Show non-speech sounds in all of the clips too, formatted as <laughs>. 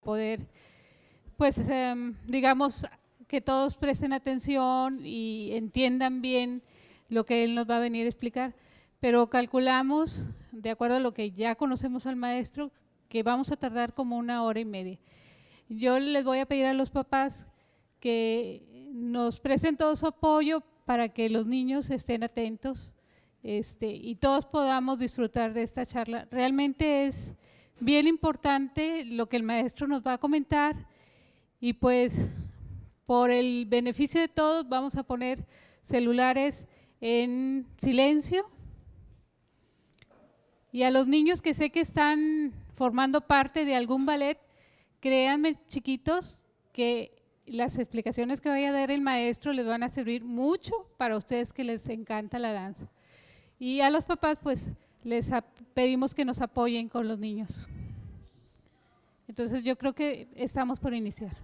poder, pues, em, digamos, que todos presten atención y entiendan bien lo que él nos va a venir a explicar, pero calculamos, de acuerdo a lo que ya conocemos al maestro, que vamos a tardar como una hora y media. Yo les voy a pedir a los papás que nos presten todo su apoyo para que los niños estén atentos este, y todos podamos disfrutar de esta charla. Realmente es bien importante lo que el maestro nos va a comentar y pues por el beneficio de todos vamos a poner celulares en silencio. Y a los niños que sé que están formando parte de algún ballet, créanme chiquitos que las explicaciones que vaya a dar el maestro les van a servir mucho para ustedes que les encanta la danza. Y a los papás pues les pedimos que nos apoyen con los niños. Entonces yo creo que estamos por iniciar.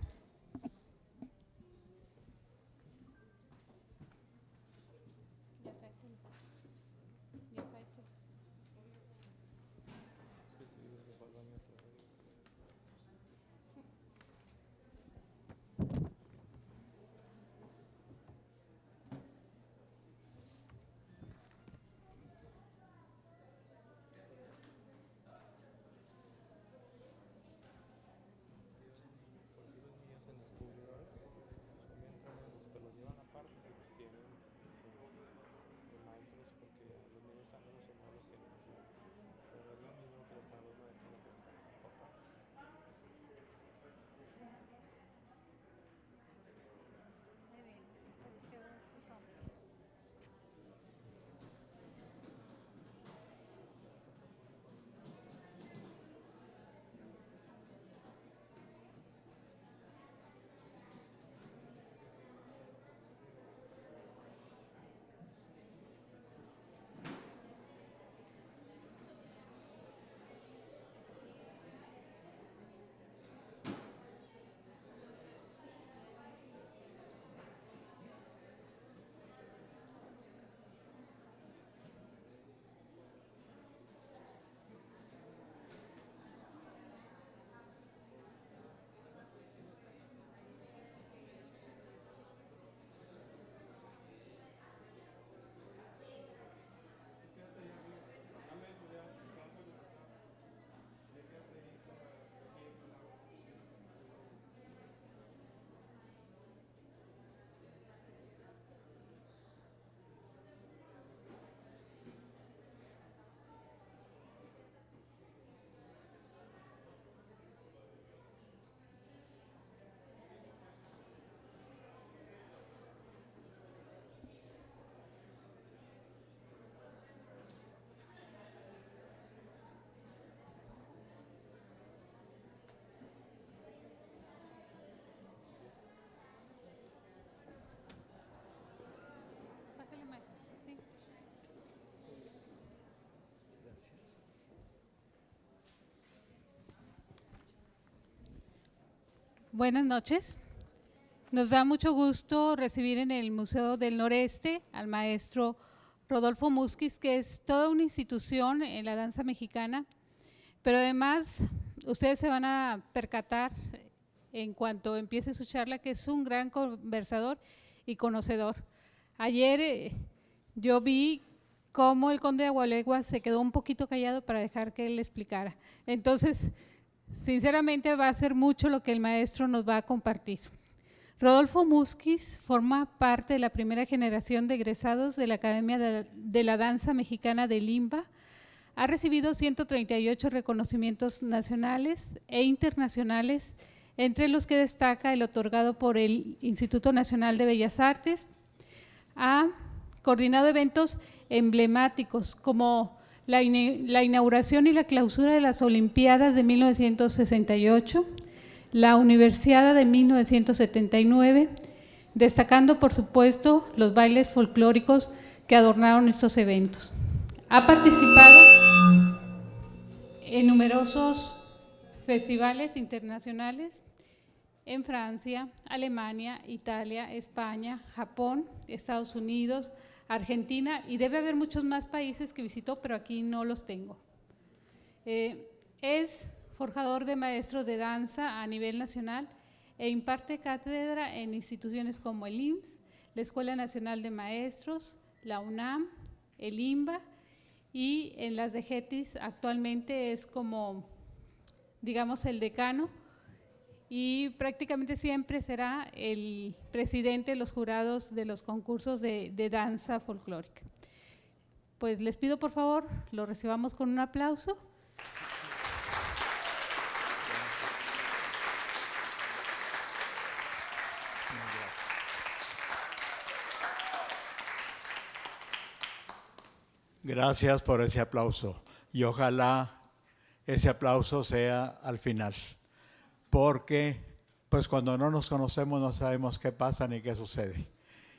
Buenas noches. Nos da mucho gusto recibir en el Museo del Noreste al maestro Rodolfo Musquiz, que es toda una institución en la danza mexicana, pero además ustedes se van a percatar en cuanto empiece su charla que es un gran conversador y conocedor. Ayer eh, yo vi cómo el conde de Agualegua se quedó un poquito callado para dejar que él explicara. Entonces, Sinceramente va a ser mucho lo que el maestro nos va a compartir. Rodolfo Musquiz forma parte de la primera generación de egresados de la Academia de la Danza Mexicana de Limba. Ha recibido 138 reconocimientos nacionales e internacionales, entre los que destaca el otorgado por el Instituto Nacional de Bellas Artes. Ha coordinado eventos emblemáticos como la, inauguración y la clausura de las Olimpiadas de 1968, la Universiada de 1979, destacando por supuesto los bailes folclóricos que adornaron estos eventos. Ha participado en numerosos festivales internacionales en Francia, Alemania, Italia, España, Japón, Estados Unidos, Argentina y debe haber muchos más países que visitó, pero aquí no los tengo. Eh, es forjador de maestros de danza a nivel nacional e imparte cátedra en instituciones como el IMSS, la Escuela Nacional de Maestros, la UNAM, el IMBA y en las de actualmente es como, digamos, el decano y prácticamente siempre será el presidente de los jurados de los concursos de, danza folclórica. Pues les pido por favor, lo recibamos con un aplauso. Gracias por ese aplauso y ojalá ese aplauso sea al final porque pues cuando no nos conocemos no sabemos qué pasa ni qué sucede.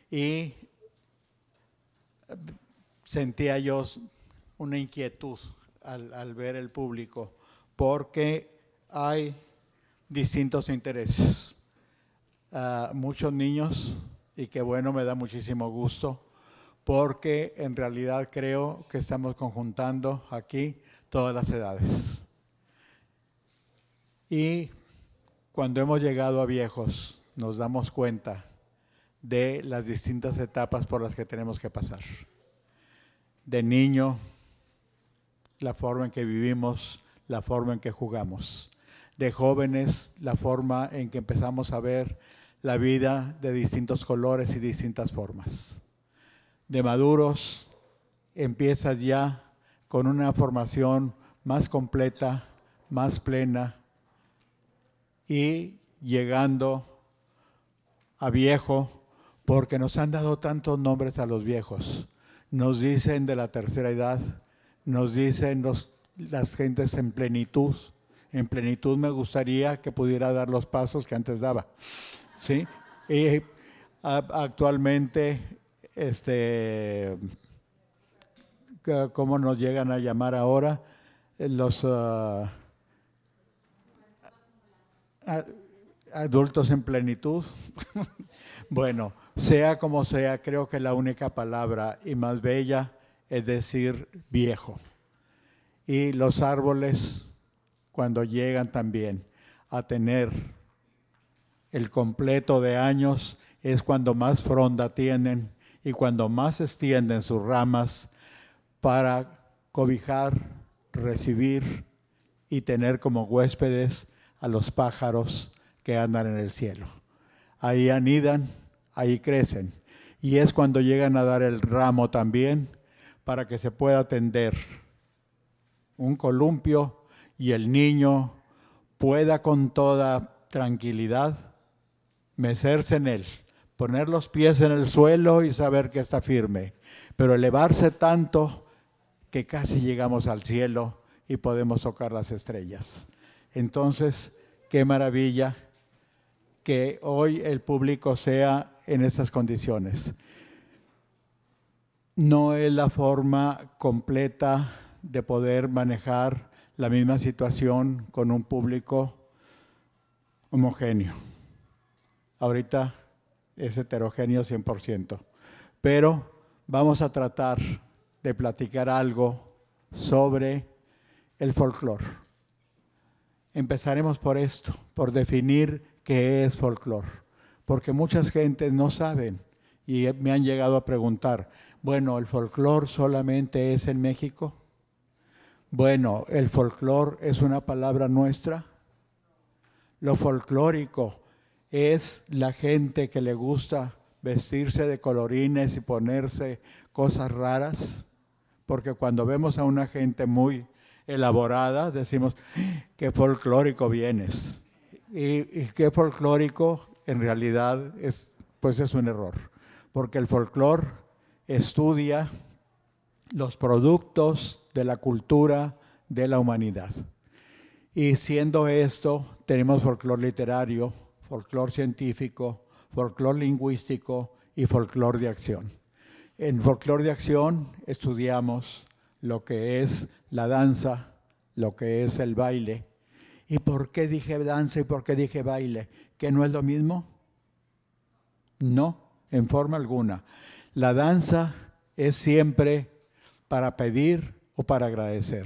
Y eh, sentía yo una inquietud al, ver el público, porque hay distintos intereses. Ah, muchos niños, y qué bueno, me da muchísimo gusto, porque en realidad creo que estamos conjuntando aquí todas las edades. Y cuando hemos llegado a viejos, nos damos cuenta de las distintas etapas por las que tenemos que pasar. De niño, la forma en que vivimos, la forma en que jugamos. De jóvenes, la forma en que empezamos a ver la vida de distintos colores y distintas formas. De maduros, empiezas ya con una formación más completa, más plena, y llegando a viejo, porque nos han dado tantos nombres a los viejos. Nos dicen de la tercera edad, nos dicen los, las gentes en plenitud. En plenitud me gustaría que pudiera dar los pasos que antes daba. ¿sí? Y actualmente, este, ¿cómo nos llegan a llamar ahora? Los... Ah, adultos en plenitud. <laughs> bueno, sea como sea, creo que la única palabra y más bella es decir viejo. Y los árboles, cuando llegan también a tener el completo de años, es cuando más fronda tienen y cuando más extienden sus ramas para cobijar, recibir y tener como huéspedes a los pájaros que andan en el cielo. Ahí anidan, ahí crecen. Y es cuando llegan a dar el ramo también para que se pueda tender un columpio y el niño pueda con toda tranquilidad mecerse en él, poner los pies en el suelo y saber que está firme, pero elevarse tanto que casi llegamos al cielo y podemos tocar las estrellas. Entonces, qué maravilla que hoy el público sea en esas condiciones. No es la forma completa de poder manejar la misma situación con un público homogéneo. Ahorita es heterogéneo 100%, pero vamos a tratar de platicar algo sobre el folclore. Empezaremos por esto, por definir qué es folclor. porque muchas gentes no saben y me han llegado a preguntar, bueno, ¿el folclor solamente es en México? Bueno, ¿el folclor es una palabra nuestra? Lo folclórico es la gente que le gusta vestirse de colorines y ponerse cosas raras, porque cuando vemos a una gente muy elaborada, decimos, ¡Ah! qué folclórico vienes. Y, qué folclórico en realidad es, pues es un error, porque el folclor estudia los productos de la cultura de la humanidad. Y siendo esto, tenemos folclor literario, folclor científico, folclor lingüístico y folclor de acción. En folclor de acción estudiamos lo que es la danza, lo que es el baile. ¿Y por qué dije danza y por qué dije baile? ¿Que no es lo mismo? No, en forma alguna. La danza es siempre para pedir o para agradecer.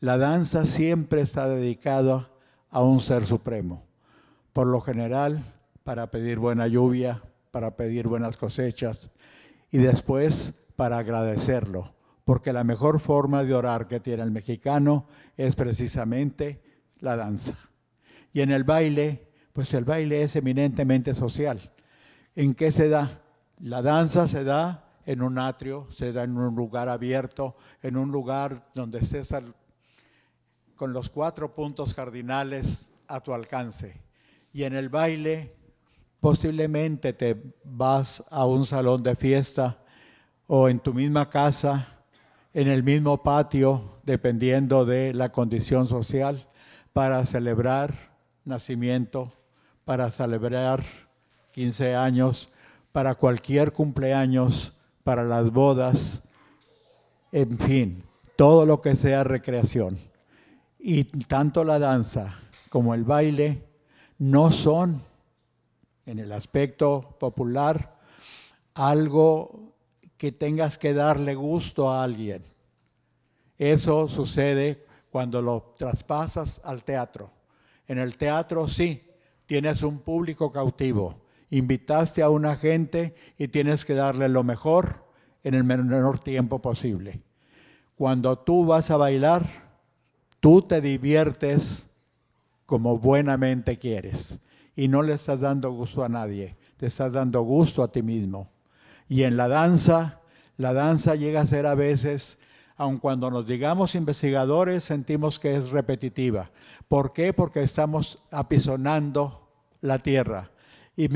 La danza siempre está dedicada a un ser supremo. Por lo general, para pedir buena lluvia, para pedir buenas cosechas y después para agradecerlo porque la mejor forma de orar que tiene el mexicano es precisamente la danza. Y en el baile, pues el baile es eminentemente social. ¿En qué se da? La danza se da en un atrio, se da en un lugar abierto, en un lugar donde estés con los cuatro puntos cardinales a tu alcance. Y en el baile posiblemente te vas a un salón de fiesta o en tu misma casa en el mismo patio, dependiendo de la condición social, para celebrar nacimiento, para celebrar 15 años, para cualquier cumpleaños, para las bodas, en fin, todo lo que sea recreación. Y tanto la danza como el baile no son, en el aspecto popular, algo que tengas que darle gusto a alguien. Eso sucede cuando lo traspasas al teatro. En el teatro sí, tienes un público cautivo. Invitaste a una gente y tienes que darle lo mejor en el menor tiempo posible. Cuando tú vas a bailar, tú te diviertes como buenamente quieres y no le estás dando gusto a nadie, te estás dando gusto a ti mismo. Y en la danza, la danza llega a ser a veces, aun cuando nos digamos investigadores, sentimos que es repetitiva. ¿Por qué? Porque estamos apisonando la tierra. Y,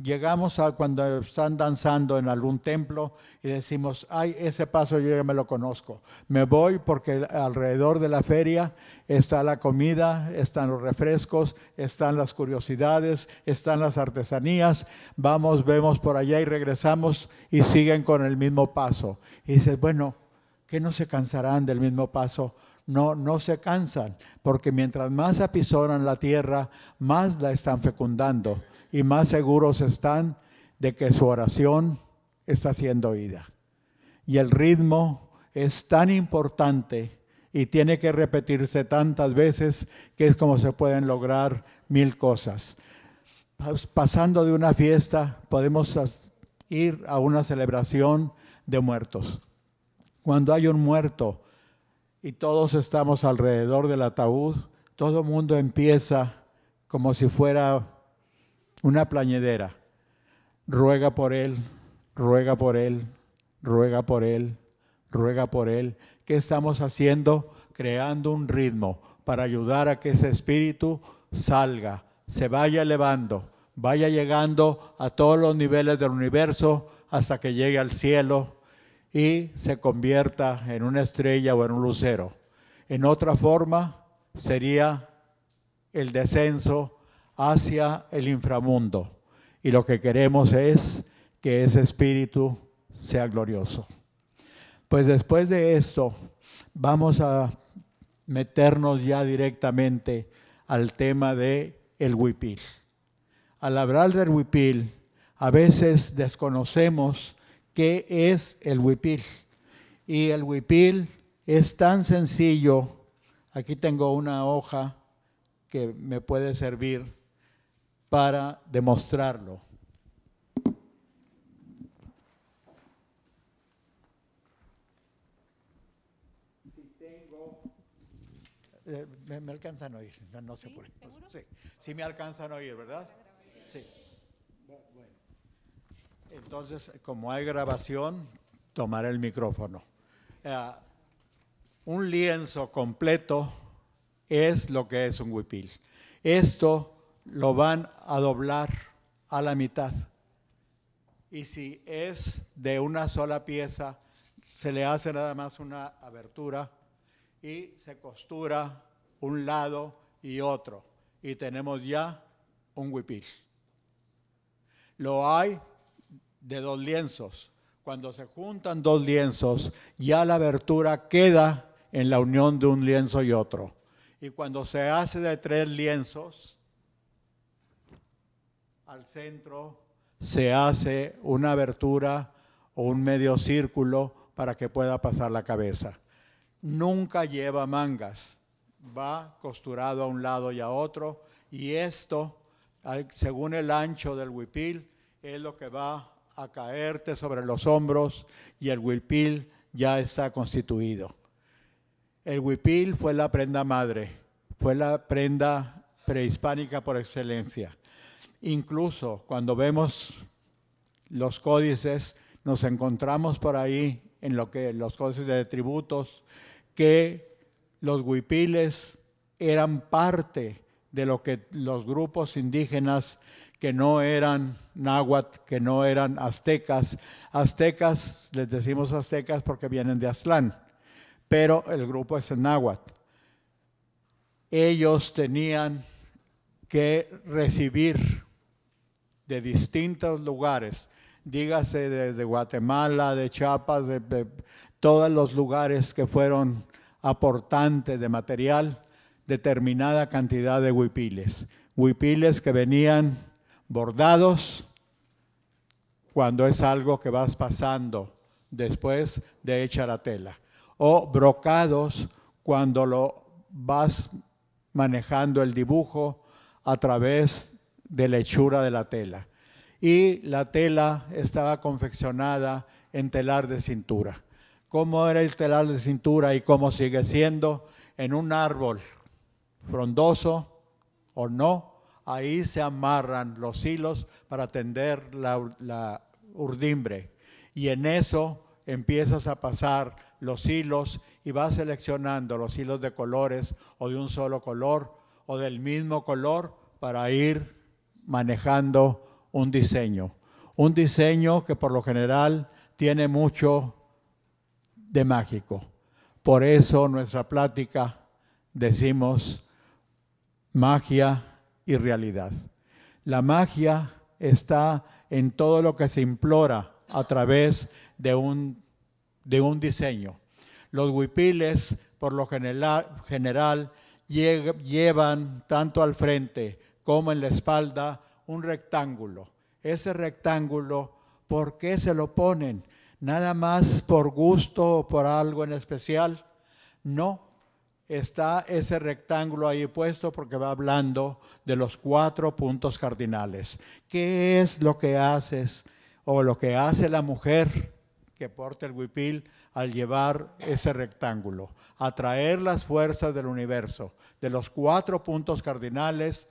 llegamos a cuando están danzando en algún templo y decimos, ay, ese paso yo ya me lo conozco. Me voy porque alrededor de la feria está la comida, están los refrescos, están las curiosidades, están las artesanías. Vamos, vemos por allá y regresamos y siguen con el mismo paso. Y dices, bueno, qué no se cansarán del mismo paso no, no se cansan, porque mientras más apisonan la tierra, más la están fecundando y más seguros están de que su oración está siendo oída. Y el ritmo es tan importante y tiene que repetirse tantas veces que es como se pueden lograr mil cosas. Pasando de una fiesta, podemos ir a una celebración de muertos. Cuando hay un muerto y todos estamos alrededor del ataúd, todo el mundo empieza como si fuera una plañedera. Ruega por él, ruega por él, ruega por él, ruega por él. ¿Qué estamos haciendo? Creando un ritmo para ayudar a que ese espíritu salga, se vaya elevando, vaya llegando a todos los niveles del universo hasta que llegue al cielo y se convierta en una estrella o en un lucero. En otra forma sería el descenso hacia el inframundo. Y lo que queremos es que ese espíritu sea glorioso. Pues después de esto, vamos a meternos ya directamente al tema de el huipil. Al hablar del huipil, a veces desconocemos qué es el huipil. Y el huipil es tan sencillo. Aquí tengo una hoja que me puede servir para demostrarlo. Eh, me, me, alcanzan a oír, no, no sé ¿Sí? por Sí. me alcanzan a oír, ¿verdad? Sí. Bueno, entonces, como hay grabación, tomaré el micrófono. Eh, un lienzo completo es lo que es un huipil. Esto lo van a doblar a la mitad. Y si es de una sola pieza, se le hace nada más una abertura y se costura un lado y otro. Y tenemos ya un huipil. Lo hay de dos lienzos. Cuando se juntan dos lienzos, ya la abertura queda en la unión de un lienzo y otro. Y cuando se hace de tres lienzos, al centro se hace una abertura o un medio círculo para que pueda pasar la cabeza. Nunca lleva mangas, va costurado a un lado y a otro y esto, según el ancho del huipil, es lo que va a caerte sobre los hombros y el huipil ya está constituido. El huipil fue la prenda madre, fue la prenda prehispánica por excelencia. Incluso cuando vemos los códices, nos encontramos por ahí en lo que los códices de tributos que los huipiles eran parte de lo que los grupos indígenas que no eran náhuatl, que no eran aztecas. Aztecas, les decimos aztecas porque vienen de Aztlán, pero el grupo es el náhuatl. Ellos tenían que recibir de distintos lugares, dígase de, Guatemala, de Chiapas, de, todos los lugares que fueron aportantes de material, determinada cantidad de huipiles. Huipiles que venían bordados cuando es algo que vas pasando después de echar la tela, o brocados cuando lo vas manejando el dibujo a través de la de la tela. Y la tela estaba confeccionada en telar de cintura. ¿Cómo era el telar de cintura y cómo sigue siendo? En un árbol frondoso o no, ahí se amarran los hilos para tender la, la urdimbre. Y en eso empiezas a pasar los hilos y vas seleccionando los hilos de colores o de un solo color o del mismo color para ir manejando un diseño. Un diseño que por lo general tiene mucho de mágico. Por eso nuestra plática decimos magia y realidad. La magia está en todo lo que se implora a través de un, diseño. Los huipiles, por lo general llevan tanto al frente como en la espalda, un rectángulo. Ese rectángulo, ¿por qué se lo ponen? ¿Nada más por gusto o por algo en especial? No, está ese rectángulo ahí puesto porque va hablando de los cuatro puntos cardinales. ¿Qué es lo que haces o lo que hace la mujer que porta el huipil al llevar ese rectángulo? Atraer las fuerzas del universo, de los cuatro puntos cardinales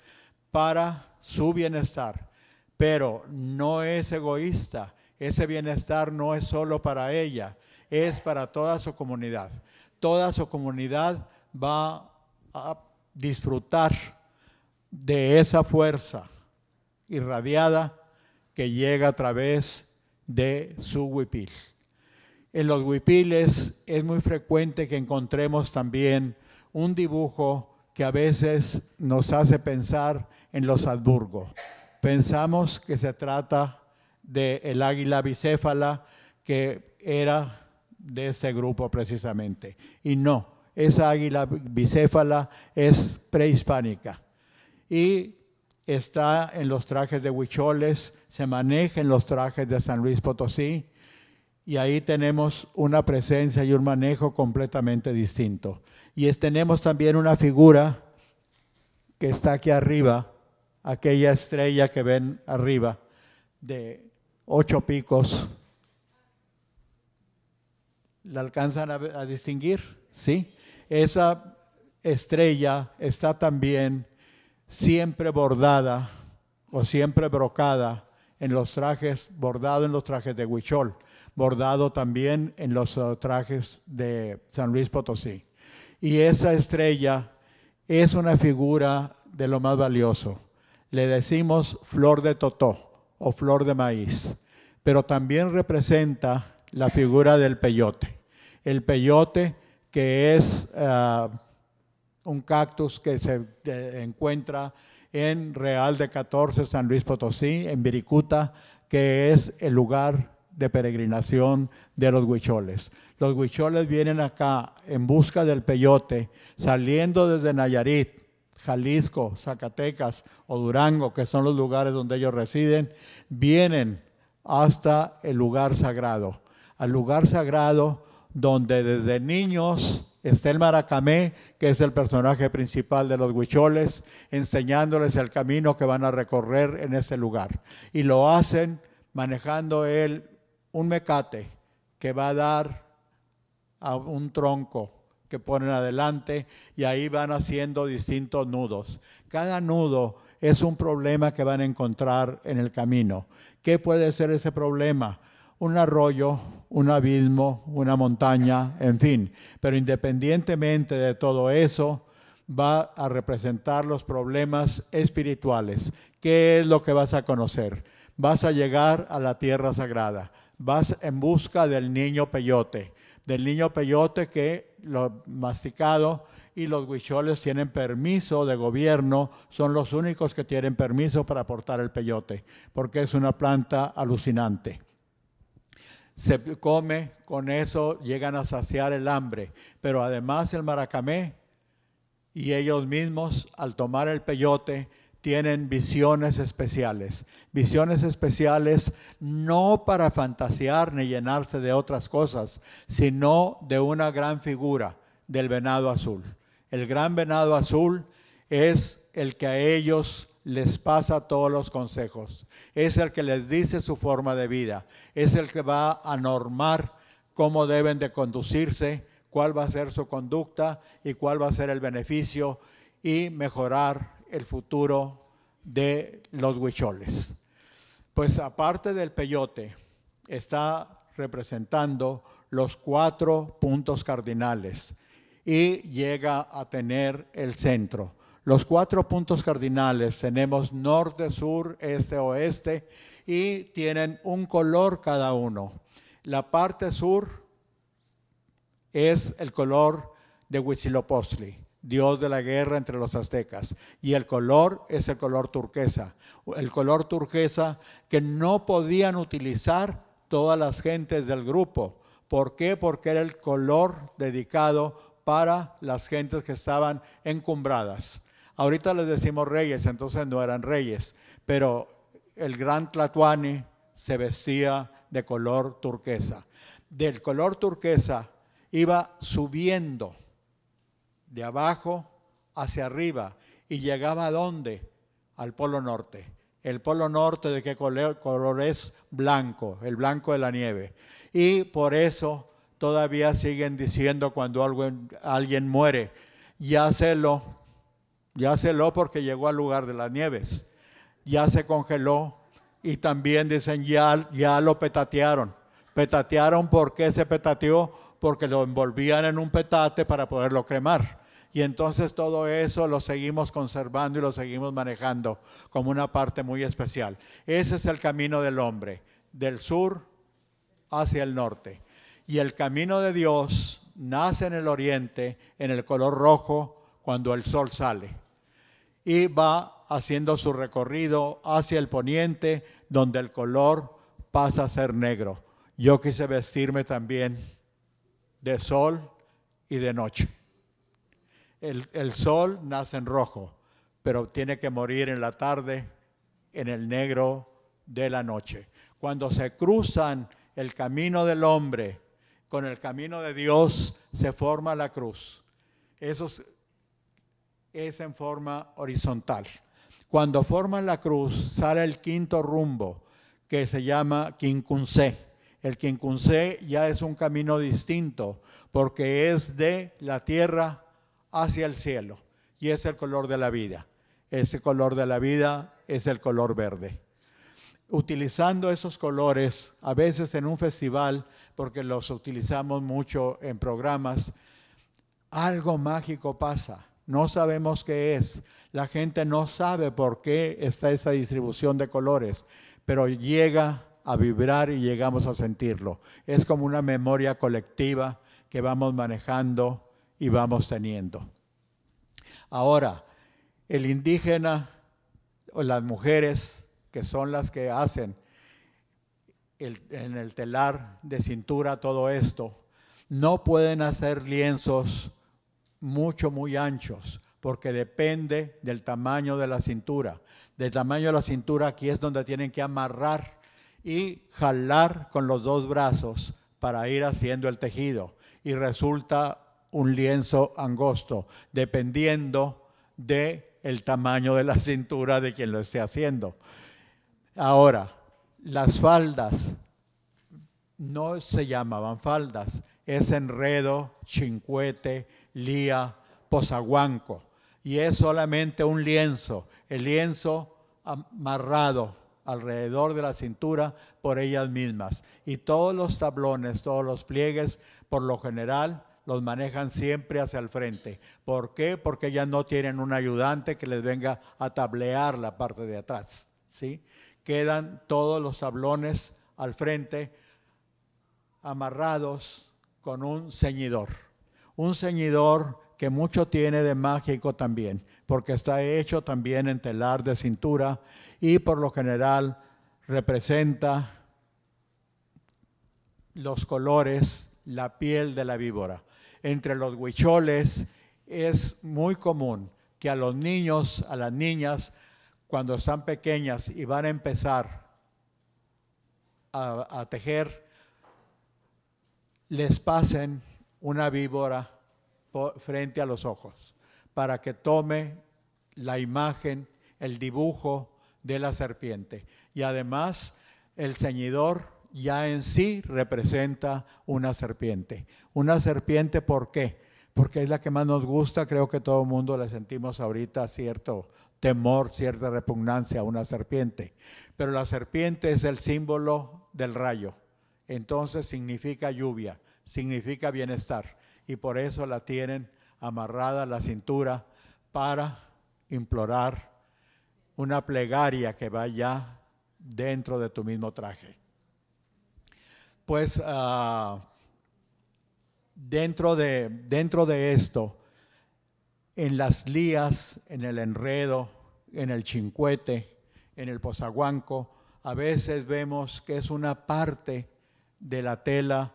para su bienestar. Pero no es egoísta. Ese bienestar no es solo para ella, es para toda su comunidad. Toda su comunidad va a disfrutar de esa fuerza irradiada que llega a través de su huipil. En los huipiles es muy frecuente que encontremos también un dibujo que a veces nos hace pensar en los alburgos. Pensamos que se trata del el águila bicéfala que era de este grupo precisamente. Y no, esa águila bicéfala es prehispánica. Y está en los trajes de Huicholes, se maneja en los trajes de San Luis Potosí, y ahí tenemos una presencia y un manejo completamente distinto. Y es, tenemos también una figura que está aquí arriba, aquella estrella que ven arriba de ocho picos. ¿La alcanzan a, distinguir? Sí. Esa estrella está también siempre bordada o siempre brocada en los trajes, bordado en los trajes de Huichol, bordado también en los eh, trajes de San Luis Potosí. Y esa estrella es una figura de lo más valioso le decimos flor de totó o flor de maíz, pero también representa la figura del peyote. El peyote que es ah, un cactus que se encuentra en Real de 14, San Luis Potosí, en Viricuta, que es el lugar de peregrinación de los huicholes. Los huicholes vienen acá en busca del peyote, saliendo desde Nayarit Jalisco, Zacatecas o Durango, que son los lugares donde ellos residen, vienen hasta el lugar sagrado, al lugar sagrado donde desde niños está el maracamé, que es el personaje principal de los huicholes, enseñándoles el camino que van a recorrer en ese lugar. Y lo hacen manejando él un mecate que va a dar a un tronco que ponen adelante y ahí van haciendo distintos nudos. Cada nudo es un problema que van a encontrar en el camino. ¿Qué puede ser ese problema? Un arroyo, un abismo, una montaña, en fin. Pero independientemente de todo eso, va a representar los problemas espirituales. ¿Qué es lo que vas a conocer? Vas a llegar a la tierra sagrada. Vas en busca del niño peyote, del niño peyote que lo masticado y los huicholes tienen permiso de gobierno, son los únicos que tienen permiso para aportar el peyote, porque es una planta alucinante. Se come, con eso llegan a saciar el hambre, pero además el maracamé y ellos mismos al tomar el peyote tienen visiones especiales. Visiones especiales no para fantasear ni llenarse de otras cosas, sino de una gran figura del venado azul. El gran venado azul es el que a ellos les pasa todos los consejos. Es el que les dice su forma de vida. Es el que va a normar cómo deben de conducirse, cuál va a ser su conducta y cuál va a ser el beneficio y mejorar el futuro de los huicholes. Pues aparte del peyote, está representando los cuatro puntos cardinales y llega a tener el centro. Los cuatro puntos cardinales tenemos norte, sur, este, oeste y tienen un color cada uno. La parte sur es el color de Huitzilopochtli dios de la guerra entre los aztecas. Y el color es el color turquesa, el color turquesa que no podían utilizar todas las gentes del grupo. ¿Por qué? Porque era el color dedicado para las gentes que estaban encumbradas. Ahorita les decimos reyes, entonces no eran reyes, pero el gran Tlatuani se vestía de color turquesa. Del color turquesa iba subiendo de abajo hacia arriba y llegaba a dónde? Al Polo Norte. El Polo Norte de qué color es blanco, el blanco de la nieve. Y por eso todavía siguen diciendo cuando alguien, lo, ya se lo porque llegó al lugar de las nieves, ya se congeló y también dicen ya lo petatearon. Petatearon porque se petateó, porque lo envolvían en un petate para poderlo cremar. Y entonces todo eso lo seguimos conservando y lo seguimos manejando como una parte muy especial. Ese es el camino del hombre, del sur hacia el norte. Y el camino de Dios nace en el oriente, en el color rojo, cuando el sol sale. Y va haciendo su recorrido hacia el poniente, donde el color pasa a ser negro. Yo quise vestirme también de sol y de noche. El, sol nace en rojo, pero tiene que morir en la tarde, en el negro de la noche. Cuando se cruzan el camino del hombre con el camino de Dios, se forma la cruz. Eso es, en forma horizontal. Cuando forman la cruz, sale el quinto rumbo, que se llama Quincuncé. El Quincuncé ya es un camino distinto, porque es de la tierra hacia el cielo. Y es el color de la vida. Ese color de la vida es el color verde. Utilizando esos colores, a veces en un festival, porque los utilizamos mucho en programas, algo mágico pasa. No sabemos qué es. La gente no sabe por qué está esa distribución de colores, pero llega a vibrar y llegamos a sentirlo. Es como una memoria colectiva que vamos manejando y vamos teniendo. Ahora, el indígena o las mujeres que son las que hacen en el telar de cintura todo esto, no pueden hacer lienzos mucho, muy anchos, porque depende del tamaño de la cintura. Del tamaño de la cintura aquí es donde tienen que amarrar y jalar con los dos brazos para ir haciendo el tejido. Y resulta un lienzo angosto, dependiendo del el tamaño de la cintura de quien lo esté haciendo. Ahora, las faldas no se llamaban faldas, es enredo, chincuete, lía, posaguanco. Y es solamente un lienzo, el lienzo amarrado alrededor de la cintura por ellas mismas. Y todos los tablones, todos los pliegues, por lo general, los manejan siempre hacia el frente. ¿Por qué? Porque ya no tienen un ayudante que les venga a tablear la parte de atrás. ¿sí? Quedan todos los tablones al frente amarrados con un ceñidor. Un ceñidor que mucho tiene de mágico también, porque está hecho también en telar de cintura y por lo general representa los colores, la piel de la víbora entre los huicholes es muy común que a los niños, a las niñas, cuando están pequeñas y van a empezar a, tejer, les pasen una víbora frente a los ojos para que tome la imagen, el dibujo de la serpiente. Y además el ceñidor ya en sí representa una serpiente. Una serpiente, ¿por qué? Porque es la que más nos gusta, creo que todo el mundo le sentimos ahorita cierto temor, cierta repugnancia a una serpiente. Pero la serpiente es el símbolo del rayo. Entonces significa lluvia, significa bienestar. Y por eso la tienen amarrada a la cintura para implorar una plegaria que vaya dentro de tu mismo traje pues ah, dentro, de, dentro de esto, en las lías, en el enredo, en el chincuete, en el posaguanco, a veces vemos que es una parte de la tela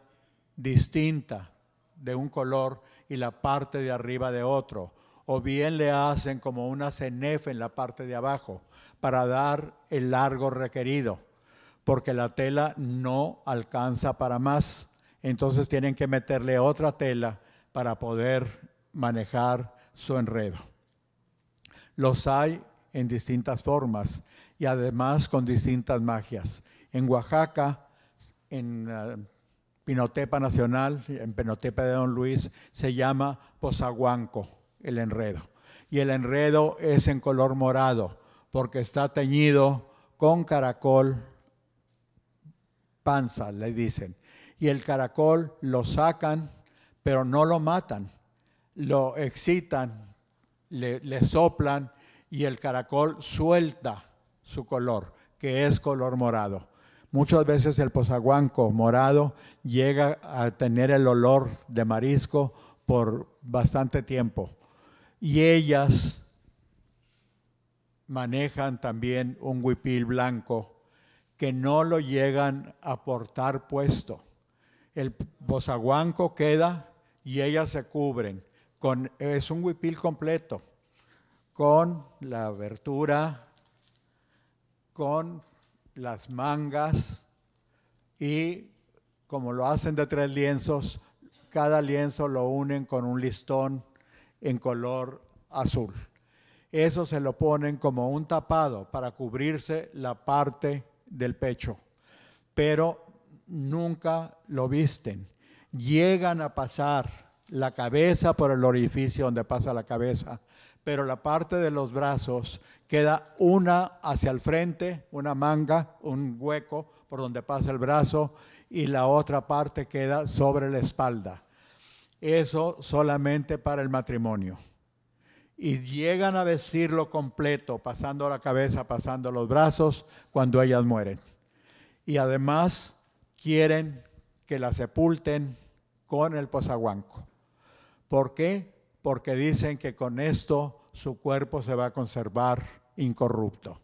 distinta de un color y la parte de arriba de otro. O bien le hacen como una cenefa en la parte de abajo para dar el largo requerido porque la tela no alcanza para más. Entonces tienen que meterle otra tela para poder manejar su enredo. Los hay en distintas formas y además con distintas magias. En Oaxaca, en eh, Pinotepa Nacional, en Pinotepa de Don Luis, se llama posaguanco el enredo. Y el enredo es en color morado porque está teñido con caracol panza, le dicen. Y el caracol lo sacan, pero no lo matan. Lo excitan, le, soplan y el caracol suelta su color, que es color morado. Muchas veces el pozaguanco morado llega a tener el olor de marisco por bastante tiempo. Y ellas manejan también un huipil blanco que no lo llegan a portar puesto. El bozaguanco queda y ellas se cubren. Con, es un huipil completo, con la abertura, con las mangas y como lo hacen de tres lienzos, cada lienzo lo unen con un listón en color azul. Eso se lo ponen como un tapado para cubrirse la parte del pecho, pero nunca lo visten. Llegan a pasar la cabeza por el orificio donde pasa la cabeza, pero la parte de los brazos queda una hacia el frente, una manga, un hueco por donde pasa el brazo, y la otra parte queda sobre la espalda. Eso solamente para el matrimonio y llegan a decirlo completo, pasando la cabeza, pasando los brazos, cuando ellas mueren. Y además quieren que la sepulten con el pozaguanco. ¿Por qué? Porque dicen que con esto su cuerpo se va a conservar incorrupto.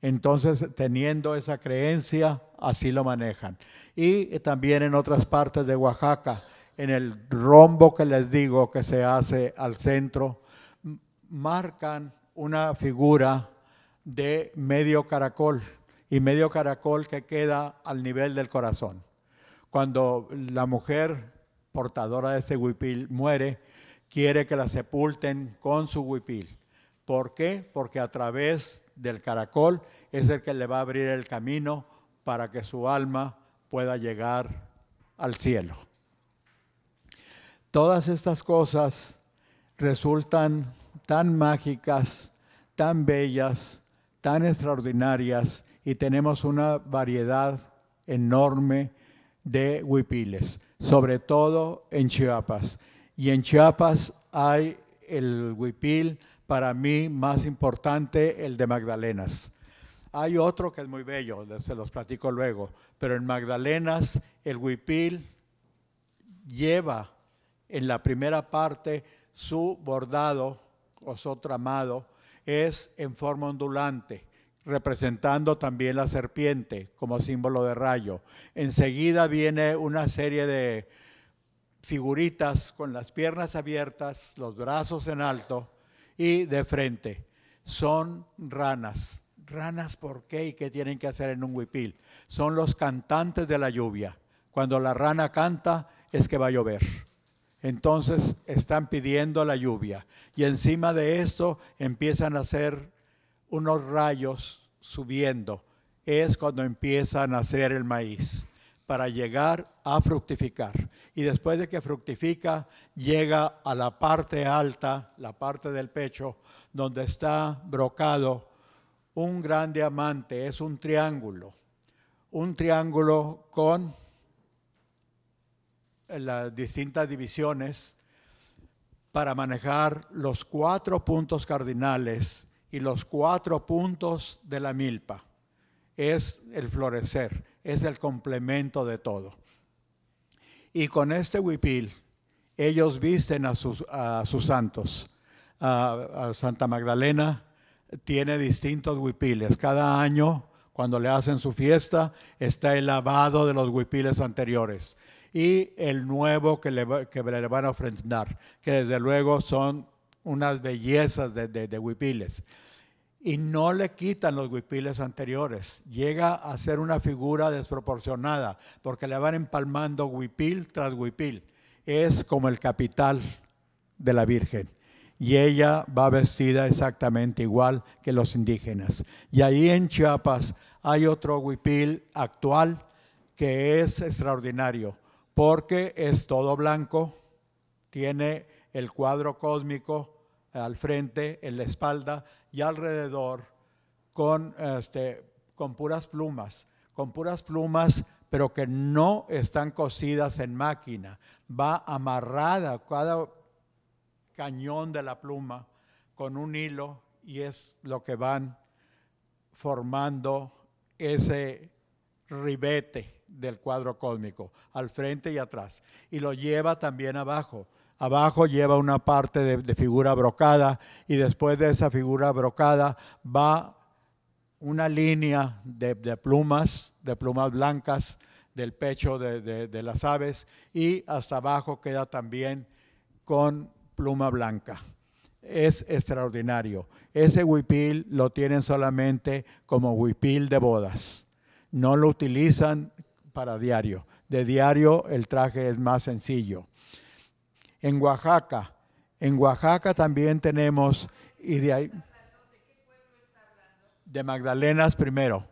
Entonces, teniendo esa creencia, así lo manejan. Y también en otras partes de Oaxaca, en el rombo que les digo que se hace al centro, marcan una figura de medio caracol y medio caracol que queda al nivel del corazón. Cuando la mujer portadora de ese huipil muere, quiere que la sepulten con su huipil. ¿Por qué? Porque a través del caracol es el que le va a abrir el camino para que su alma pueda llegar al cielo. Todas estas cosas resultan tan mágicas, tan bellas, tan extraordinarias y tenemos una variedad enorme de huipiles, sobre todo en Chiapas. Y en Chiapas hay el huipil para mí más importante, el de Magdalenas. Hay otro que es muy bello, se los platico luego, pero en Magdalenas el huipil lleva en la primera parte su bordado o su tramado es en forma ondulante, representando también la serpiente como símbolo de rayo. Enseguida viene una serie de figuritas con las piernas abiertas, los brazos en alto y de frente. Son ranas. ¿Ranas por qué y qué tienen que hacer en un huipil? Son los cantantes de la lluvia. Cuando la rana canta es que va a llover entonces están pidiendo la lluvia. Y encima de esto empiezan a hacer unos rayos subiendo. Es cuando empieza a nacer el maíz para llegar a fructificar. Y después de que fructifica, llega a la parte alta, la parte del pecho, donde está brocado un gran diamante, es un triángulo, un triángulo con las distintas divisiones para manejar los cuatro puntos cardinales y los cuatro puntos de la milpa. Es el florecer, es el complemento de todo. Y con este huipil, ellos visten a sus, santos. A, Santa Magdalena tiene distintos huipiles. Cada año, cuando le hacen su fiesta, está el lavado de los huipiles anteriores y el nuevo que le, van a ofrendar, que desde luego son unas bellezas de huipiles. Y no le quitan los huipiles anteriores. Llega a ser una figura desproporcionada, porque le van empalmando huipil tras huipil. Es como el capital de la Virgen y ella va vestida exactamente igual que los indígenas. Y ahí en Chiapas hay otro huipil actual que es extraordinario porque es todo blanco, tiene el cuadro cósmico al frente, en la espalda y alrededor con, este, puras plumas, con puras plumas pero que no están cosidas en máquina. Va amarrada cada cañón de la pluma con un hilo y es lo que van formando ese ribete del cuadro cósmico, al frente y atrás. Y lo lleva también abajo. Abajo lleva una parte de, figura brocada y después de esa figura brocada va una línea de, plumas, de plumas blancas del pecho de, de las aves y hasta abajo queda también con pluma blanca es extraordinario. Ese huipil lo tienen solamente como huipil de bodas. No lo utilizan para diario. De diario el traje es más sencillo. En Oaxaca, en Oaxaca también tenemos, y de ahí, de Magdalenas primero.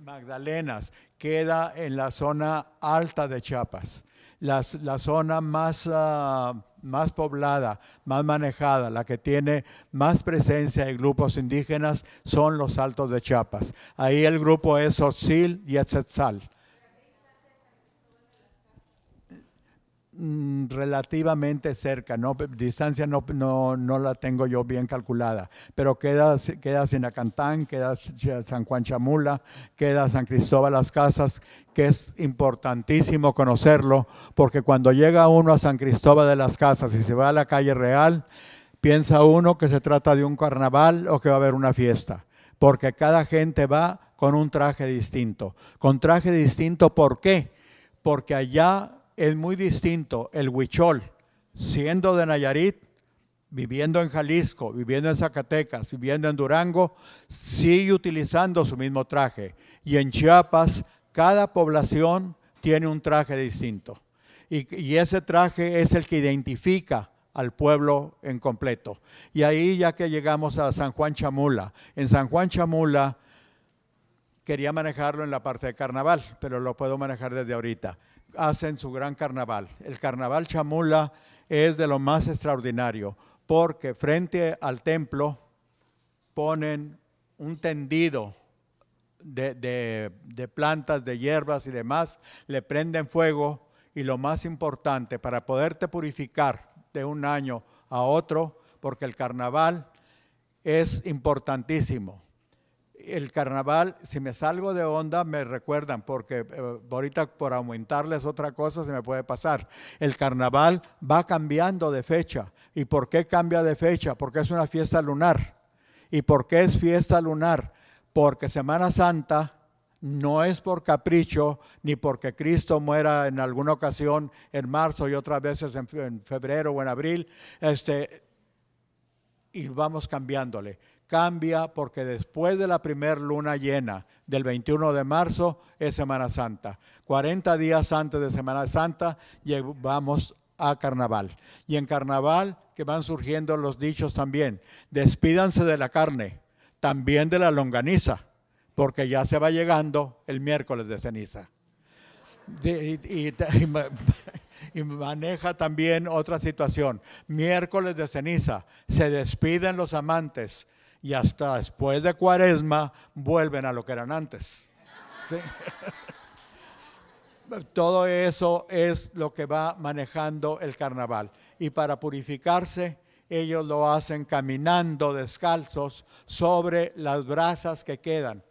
Magdalenas queda en la zona alta de Chiapas, la, zona más... Ah, más poblada, más manejada, la que tiene más presencia de grupos indígenas son los Altos de Chiapas. Ahí el grupo es Otzil y Etzetzal. Mm, relativamente cerca, no, distancia no, no, la tengo yo bien calculada, pero queda, queda Sinacantán, queda San Juan Chamula, queda San Cristóbal de Las Casas, que es importantísimo conocerlo, porque cuando llega uno a San Cristóbal de las Casas y se va a la calle Real, piensa uno que se trata de un carnaval o que va a haber una fiesta, porque cada gente va con un traje distinto. Con traje distinto, ¿por qué? Porque allá es muy distinto el huichol, siendo de Nayarit, viviendo en Jalisco, viviendo en Zacatecas, viviendo en Durango, sigue utilizando su mismo traje. Y en Chiapas, cada población tiene un traje distinto. Y, ese traje es el que identifica al pueblo en completo. Y ahí ya que llegamos a San Juan Chamula, en San Juan Chamula quería manejarlo en la parte de carnaval, pero lo puedo manejar desde ahorita hacen su gran carnaval. El carnaval chamula es de lo más extraordinario, porque frente al templo ponen un tendido de, plantas, de hierbas y demás, le prenden fuego y lo más importante, para poderte purificar de un año a otro, porque el carnaval es importantísimo el carnaval, si me salgo de onda, me recuerdan, porque eh, ahorita por aumentarles otra cosa se me puede pasar. El carnaval va cambiando de fecha. ¿Y por qué cambia de fecha? Porque es una fiesta lunar. ¿Y por qué es fiesta lunar? Porque Semana Santa no es por capricho ni porque Cristo muera en alguna ocasión en marzo y otras veces en febrero o en abril. Este, y vamos cambiándole cambia porque después de la primera luna llena del 21 de marzo es Semana Santa. 40 días antes de Semana Santa vamos a carnaval. Y en carnaval que van surgiendo los dichos también. Despídanse de la carne, también de la longaniza, porque ya se va llegando el miércoles de ceniza. <laughs> y, maneja también otra situación. Miércoles de ceniza, se despiden los amantes, y hasta después de cuaresma vuelven a lo que eran antes. <laughs> Todo eso es lo que va manejando el carnaval. Y para purificarse, ellos lo hacen caminando descalzos sobre las brasas que quedan.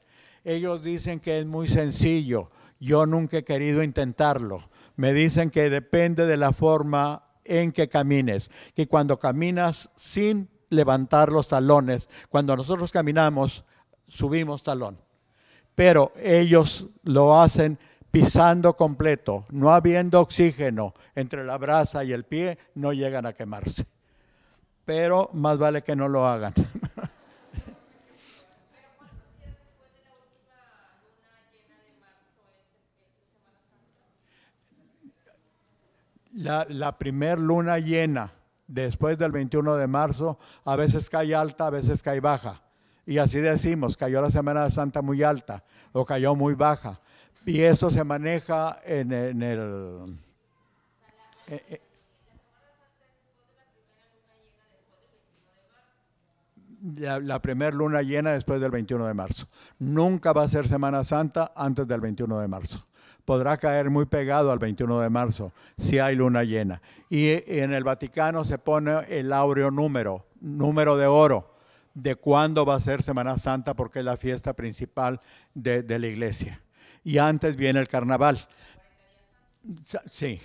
Ellos dicen que es muy sencillo. Yo nunca he querido intentarlo. Me dicen que depende de la forma en que camines, que cuando caminas sin levantar los talones. Cuando nosotros caminamos, subimos talón. Pero ellos lo hacen pisando completo, no habiendo oxígeno entre la brasa y el pie, no llegan a quemarse. Pero más vale que no lo hagan. <laughs> La, primera primer luna llena después del 21 de marzo, a veces cae alta, a veces cae baja. Y así decimos, cayó la Semana Santa muy alta o cayó muy baja. Y eso se maneja en, el... Eh, eh, la, la primera luna llena después del 21 de marzo. Nunca va a ser Semana Santa antes del 21 de marzo podrá caer muy pegado al 21 de marzo, si hay luna llena. Y en el Vaticano se pone el áureo número, número de oro, de cuándo va a ser Semana Santa, porque es la fiesta principal de, de la iglesia. Y antes viene el carnaval. Sí,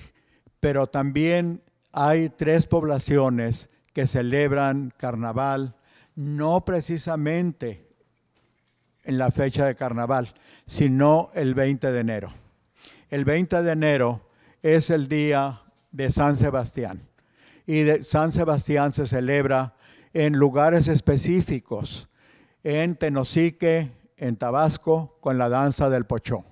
pero también hay tres poblaciones que celebran carnaval, no precisamente en la fecha de carnaval, sino el 20 de enero. El 20 de enero es el día de San Sebastián y San Sebastián se celebra en lugares específicos, en Tenosique, en Tabasco, con la danza del pochó.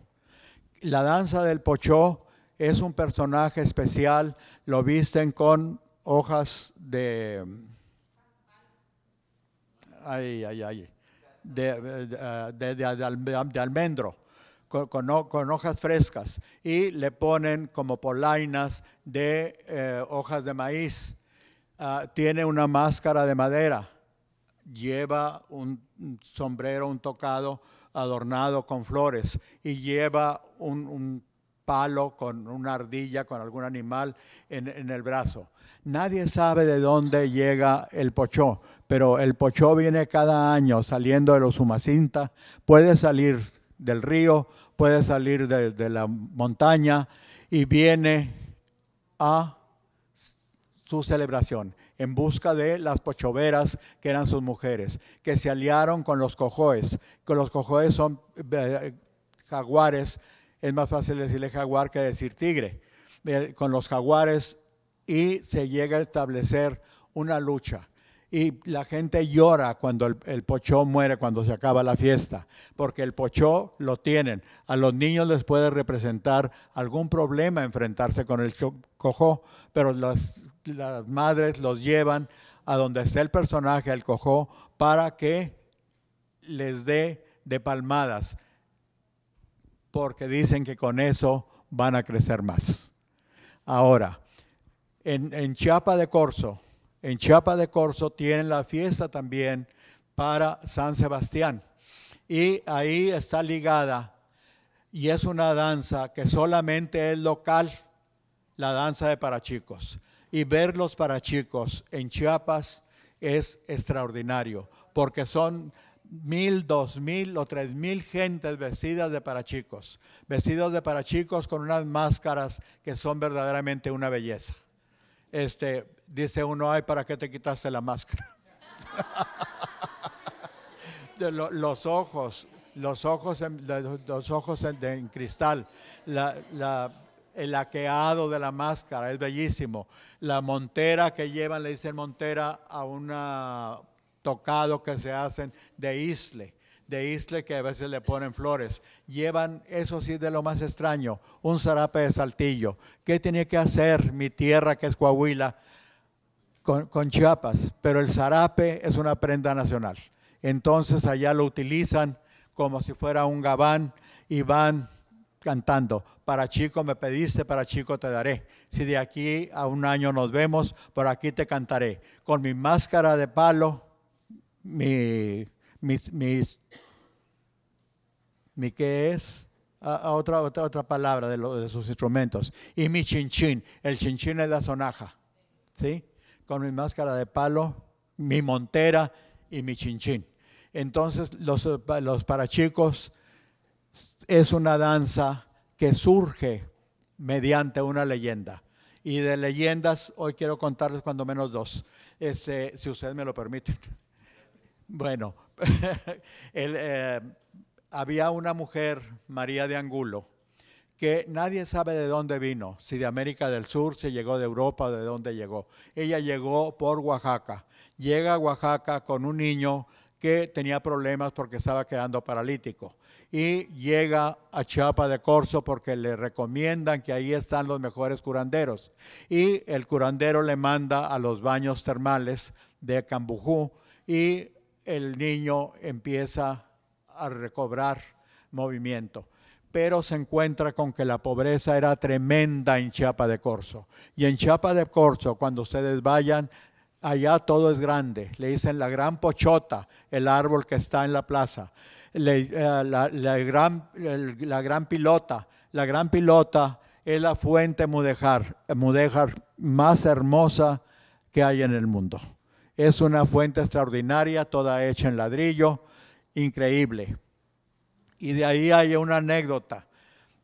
La danza del pochó es un personaje especial, lo visten con hojas de... de, almendro con, hojas frescas y le ponen como polainas de eh, hojas de maíz. Ah, tiene una máscara de madera, lleva un sombrero, un tocado adornado con flores y lleva un, palo con una ardilla, con algún animal en, el brazo. Nadie sabe de dónde llega el pochó, pero el pochó viene cada año saliendo de los sumacintas, puede salir del río, puede salir de, la montaña y viene a su celebración en busca de las pochoveras que eran sus mujeres, que se aliaron con los cojoes, que los cojoes son eh, jaguares, es más fácil decirle jaguar que decir tigre, eh, con los jaguares y se llega a establecer una lucha y la gente llora cuando el, pochó muere, cuando se acaba la fiesta, porque el pochó lo tienen. A los niños les puede representar algún problema enfrentarse con el cojó, pero las, madres los llevan a donde esté el personaje, el cojó, para que les dé de palmadas, porque dicen que con eso van a crecer más. Ahora, en, en Chiapa de corso en Chiapas de Corso tienen la fiesta también para San Sebastián. Y ahí está ligada y es una danza que solamente es local, la danza de parachicos. Y ver los parachicos en Chiapas es extraordinario, porque son mil, dos mil o tres mil gentes vestidas de parachicos, vestidos de parachicos con unas máscaras que son verdaderamente una belleza. Este, dice uno, ay, ¿para qué te quitaste la máscara? <laughs> los ojos, los ojos en, los ojos en, cristal, el laqueado de la máscara, es bellísimo. La montera que llevan, le dicen montera a un tocado que se hacen de isle, de isle que a veces le ponen flores. Llevan, eso sí, de lo más extraño, un zarape de saltillo. ¿Qué tenía que hacer mi tierra que es Coahuila? con, Chiapas, pero el zarape es una prenda nacional. Entonces allá lo utilizan como si fuera un gabán y van cantando, para chico me pediste, para chico te daré. Si de aquí a un año nos vemos, por aquí te cantaré. Con mi máscara de palo, mi, ¿qué es? otra, otra, palabra de, de sus instrumentos. Y mi chinchín, el chinchín es la sonaja, ¿sí? con mi máscara de palo, mi montera y mi chinchín. Entonces, los, los parachicos es una danza que surge mediante una leyenda. Y de leyendas, hoy quiero contarles cuando menos dos, este, si ustedes me lo permiten. <laughs> Bueno, <laughs> eh, había una mujer, María de Angulo, que nadie sabe de dónde vino, si de América del Sur, si llegó de Europa, de dónde llegó. Ella llegó por Oaxaca. Llega a Oaxaca con un niño que tenía problemas porque estaba quedando paralítico. Y llega a Chiapa de Corzo porque le recomiendan que ahí están los mejores curanderos. Y el curandero le manda a los baños termales de Cambujú y el niño empieza a recobrar movimiento pero se encuentra con que la pobreza era tremenda en Chiapa de Corzo. Y en Chiapa de Corzo, cuando ustedes vayan, allá todo es grande. Le dicen la gran pochota, el árbol que está en la plaza, eh, la, gran, pilota. La gran pilota es la fuente mudejar, mudejar más hermosa que hay en el mundo. Es una fuente extraordinaria, toda hecha en ladrillo, increíble. Y de ahí hay una anécdota.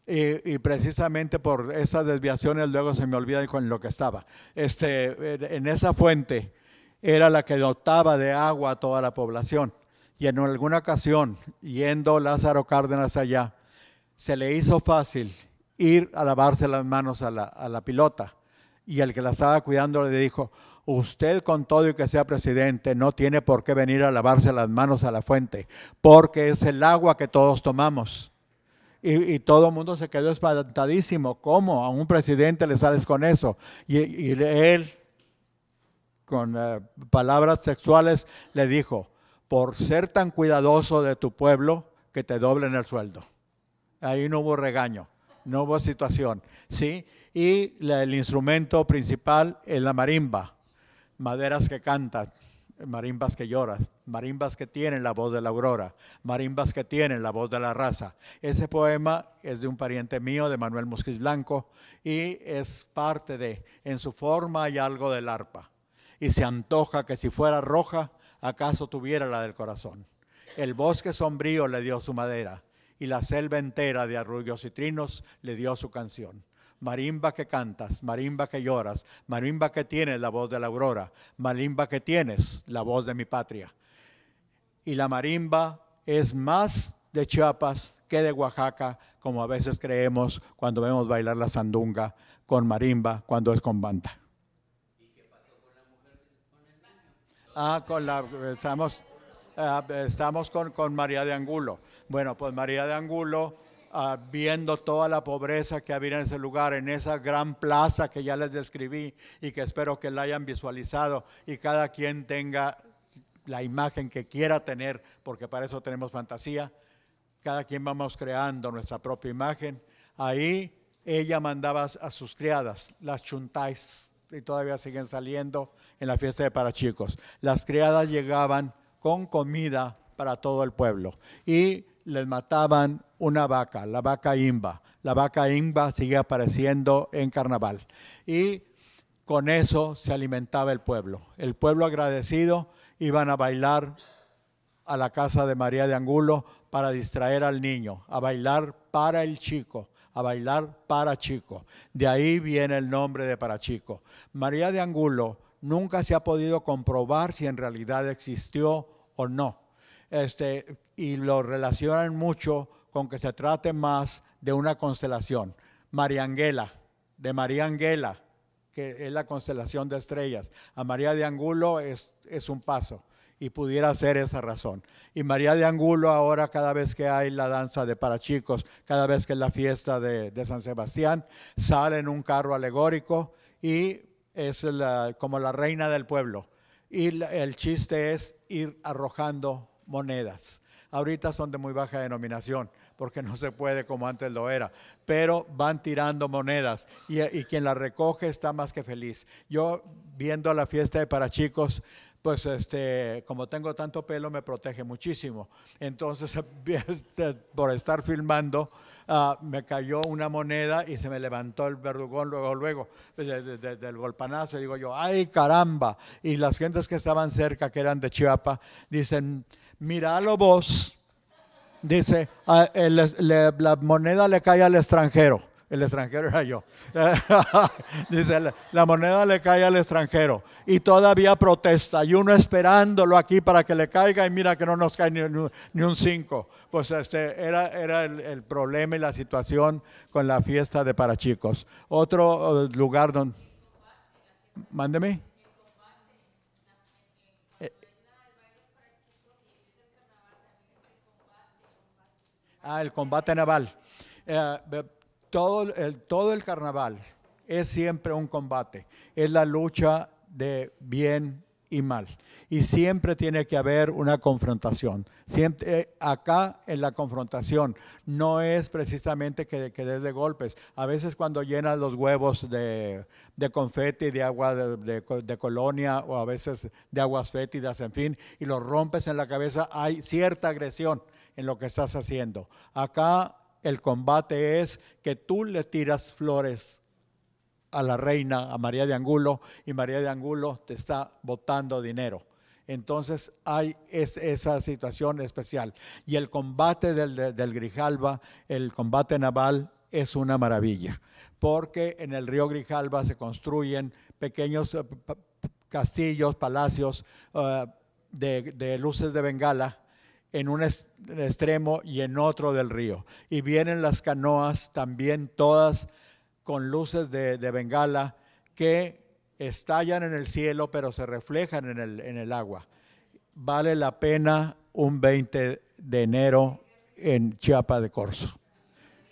Y, precisamente por esas desviaciones luego se me olvida con lo que estaba. Este, en esa fuente era la que dotaba de agua a toda la población. Y en alguna ocasión, yendo Lázaro Cárdenas allá, se le hizo fácil ir a lavarse las manos a la, a la pilota. Y el que la estaba cuidando le dijo, Usted con todo y que sea presidente no tiene por qué venir a lavarse las manos a la fuente, porque es el agua que todos tomamos. Y, todo el mundo se quedó espantadísimo. ¿Cómo a un presidente le sales con eso? Y, él, con eh, palabras sexuales, le dijo, por ser tan cuidadoso de tu pueblo, que te doblen el sueldo. Ahí no hubo regaño, no hubo situación. ¿sí? Y el instrumento principal es la marimba maderas que cantan, marimbas que lloran, marimbas que tienen la voz de la aurora, marimbas que tienen la voz de la raza. Ese poema es de un pariente mío, de Manuel Musquiz Blanco, y es parte de, en su forma hay algo del arpa. Y se antoja que si fuera roja, acaso tuviera la del corazón. El bosque sombrío le dio su madera, y la selva entera de arrullos y trinos le dio su canción marimba que cantas, marimba que lloras, marimba que tienes la voz de la aurora, marimba que tienes la voz de mi patria. Y la marimba es más de Chiapas que de Oaxaca, como a veces creemos cuando vemos bailar la sandunga con marimba cuando es con banda. ¿Y qué pasó con la mujer Ah, con la estamos ah, estamos con, con María de Angulo. Bueno, pues María de Angulo Ah, viendo toda la pobreza que había en ese lugar, en esa gran plaza que ya les describí y que espero que la hayan visualizado y cada quien tenga la imagen que quiera tener, porque para eso tenemos fantasía. Cada quien vamos creando nuestra propia imagen. Ahí ella mandaba a sus criadas, las chuntais, y todavía siguen saliendo en la fiesta de para chicos. Las criadas llegaban con comida para todo el pueblo. Y les mataban una vaca, la vaca imba. La vaca imba sigue apareciendo en carnaval. Y con eso se alimentaba el pueblo. El pueblo agradecido iban a bailar a la casa de María de Angulo para distraer al niño, a bailar para el chico, a bailar para chico. De ahí viene el nombre de para chico. María de Angulo nunca se ha podido comprobar si en realidad existió o no este, y lo relacionan mucho con que se trate más de una constelación. María Anguela, de María Anguela, que es la constelación de estrellas. A María de Angulo es, un paso y pudiera ser esa razón. Y María de Angulo ahora cada vez que hay la danza de para chicos, cada vez que es la fiesta de, San Sebastián, sale en un carro alegórico y es como la reina del pueblo. Y el chiste es ir arrojando monedas. Ahorita son de muy baja denominación, porque no se puede como antes lo era, pero van tirando monedas y, quien las recoge está más que feliz. Yo viendo la fiesta de para chicos, pues este, como tengo tanto pelo me protege muchísimo. Entonces, <laughs> este, por estar filmando, ah, me cayó una moneda y se me levantó el verdugón luego, luego, desde el del golpanazo. digo yo, ay caramba. Y las gentes que estaban cerca, que eran de Chiapa, dicen, Miralo vos. Dice, ah, la moneda le cae al extranjero. El extranjero era yo. <laughs> Dice, la, moneda le cae al extranjero. Y todavía protesta. Y uno esperándolo aquí para que le caiga y mira que no nos cae ni, un cinco. Pues este, era, el, el, problema y la situación con la fiesta de para chicos. Otro lugar donde... Mándeme. Ah, el combate naval. Eh, todo, el, todo el carnaval es siempre un combate, es la lucha de bien y mal. Y siempre tiene que haber una confrontación. Eh, acá en la confrontación no es precisamente que, que des de golpes. A veces cuando llenas los huevos de, de confeti, de agua de, de, de, colonia o a veces de aguas fétidas, en fin, y los rompes en la cabeza, hay cierta agresión en lo que estás haciendo. Acá el combate es que tú le tiras flores a la reina, a María de Angulo, y María de Angulo te está botando dinero. Entonces hay esa situación especial. Y el combate del, del, Grijalba, el combate naval, es una maravilla, porque en el río Grijalba se construyen pequeños eh, castillos, palacios eh, de luces de bengala, en un extremo y en otro del río. Y vienen las canoas también todas con luces de, bengala que estallan en el cielo pero se reflejan en el, en el agua. Vale la pena un 20 de enero en Chiapa de Corso.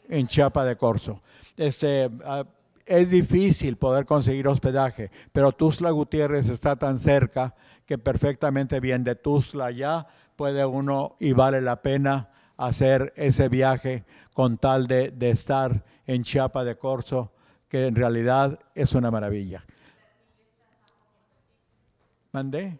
En Chiapa de Corzo. Este, ah, es difícil poder conseguir hospedaje, pero Tuzla Gutiérrez está tan cerca que perfectamente bien de Tuzla ya puede uno y vale la pena hacer ese viaje con tal de, de estar en Chiapa de Corzo, que en realidad es una maravilla. ¿Mandé?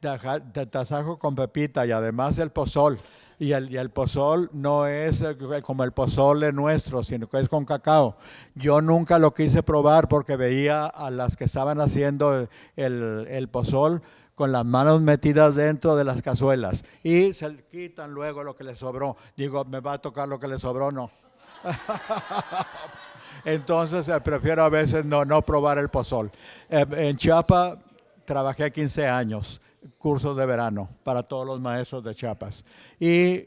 de tazajo con pepita y además el pozol. Y el, y el, pozol no es eh, eh, como el pozole nuestro, sino que es con cacao. Yo nunca lo quise probar porque veía a las que estaban haciendo el, el pozol con las manos metidas dentro de las cazuelas y se quitan luego lo que les sobró. Digo, ¿me va a tocar lo que le sobró? No. <laughs> Entonces eh, prefiero a veces no, probar el pozol. Eh, en Chiapas, trabajé 15 años, cursos de verano para todos los maestros de Chiapas. Y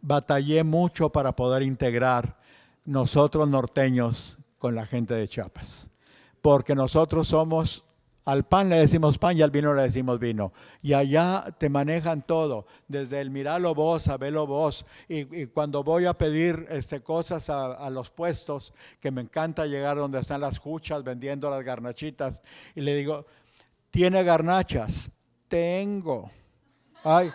batallé mucho para poder integrar nosotros norteños con la gente de Chiapas. Porque nosotros somos al pan le decimos pan y al vino le decimos vino. Y allá te manejan todo, desde el miralo vos, a velo vos. Y, cuando voy a pedir este, cosas a, a, los puestos, que me encanta llegar donde están las cuchas vendiendo las garnachitas, y le digo, ¿tiene garnachas? Tengo. Ay,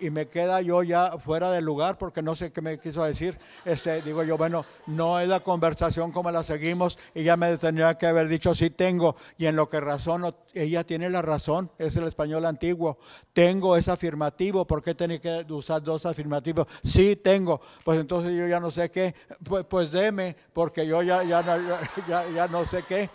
y, me queda yo ya fuera del lugar porque no sé qué me quiso decir. Este, digo yo, bueno, no es la conversación como la seguimos y ya me tendría que haber dicho sí tengo. Y en lo que razón, ella tiene la razón, es el español antiguo. Tengo es afirmativo, ¿por qué tiene que usar dos afirmativos? Sí tengo. Pues entonces yo ya no sé qué, pues, pues deme, porque yo ya, ya, ya, ya no sé qué.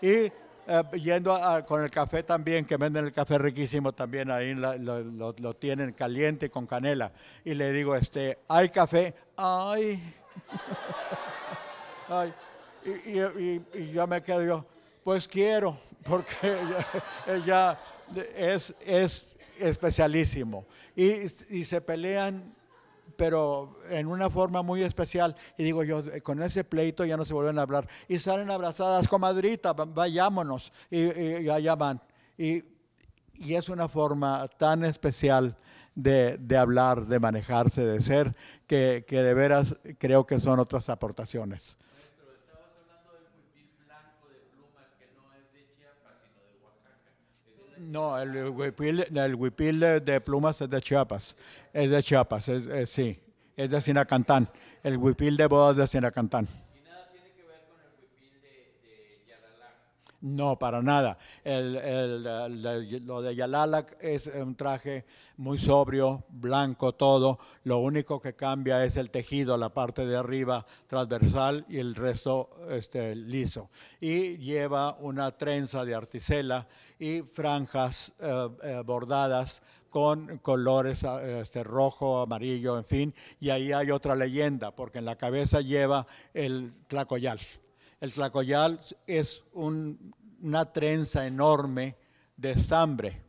Y eh, yendo con el café también, que venden el café riquísimo también, ahí lo, tienen caliente con canela. Y le digo, este, ¿hay café? ¡Ay! <laughs> Ay. Y, yo me quedo pues quiero, <laughs> porque ya es, es especialísimo. Y, se pelean pero en una forma muy especial. Y digo yo, eh, con ese pleito ya no se vuelven a hablar. Y salen abrazadas, comadrita, vayámonos. Y, allá van. Y, es una forma tan especial de, hablar, de manejarse, de ser, que de veras creo que son otras aportaciones. No, el huipil, el huipil de plumas es de Chiapas. Es de Chiapas, es, sí. Es de Sinacantán. El huipil de bodas de Sinacantán. No, para nada. El, lo de Yalalak es un traje muy sobrio, blanco todo. Lo único que cambia es el tejido, la parte de arriba transversal y el resto este, liso. Y lleva una trenza de articela y franjas eh, eh, bordadas con colores ah, este, rojo, amarillo, en fin. Y ahí hay otra leyenda, porque en la cabeza lleva el tlacoyal. El tlacoyal es una trenza enorme de estambre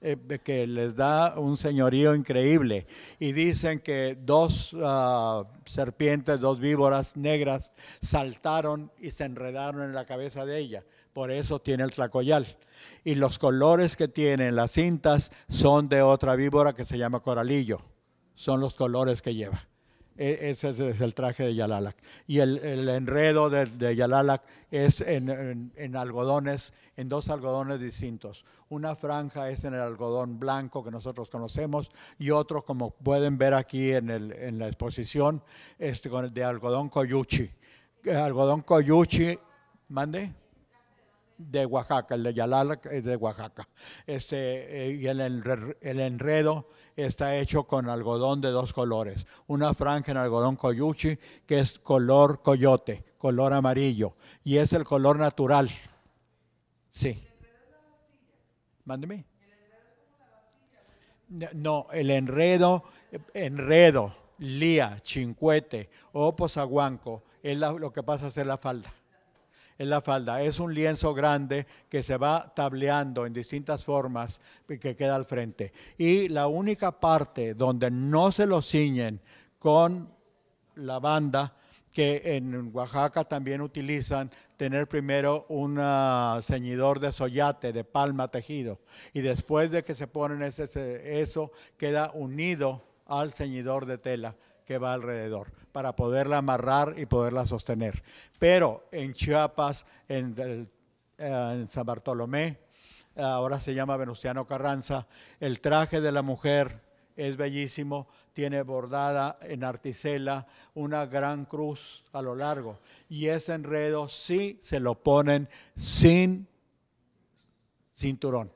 eh, que les da un señorío increíble. Y dicen que dos ah, serpientes, dos víboras negras saltaron y se enredaron en la cabeza de ella. Por eso tiene el tlacoyal. Y los colores que tienen las cintas son de otra víbora que se llama coralillo. Son los colores que lleva. E, ese es el traje de Yalalak. Y el, enredo de, de, es en, algodones, en dos algodones distintos. Una franja es en el algodón blanco que nosotros conocemos y otro, como pueden ver aquí en, el, la exposición, este, de algodón coyuchi. Eh, algodón coyuchi, mande de Oaxaca, el de Yalala eh, de Oaxaca. Este, eh, y el, el, enredo está hecho con algodón de dos colores. Una franja en algodón coyuchi, que es color coyote, color amarillo, y es el color natural. Sí. Mándeme. No, el enredo, enredo, lía, chincuete o posaguanco, es lo que pasa a ser la falda es la falda. Es un lienzo grande que se va tableando en distintas formas y que queda al frente. Y la única parte donde no se lo ciñen con la banda, que en Oaxaca también utilizan tener primero un ah, ceñidor de soyate, de palma tejido, y después de que se ponen ese, eso, queda unido al ceñidor de tela que va alrededor para poderla amarrar y poderla sostener. Pero en Chiapas, en, eh, San Bartolomé, eh, ahora se llama Venustiano Carranza, el traje de la mujer es bellísimo, tiene bordada en articela una gran cruz a lo largo. Y ese enredo sí se lo ponen sin cinturón,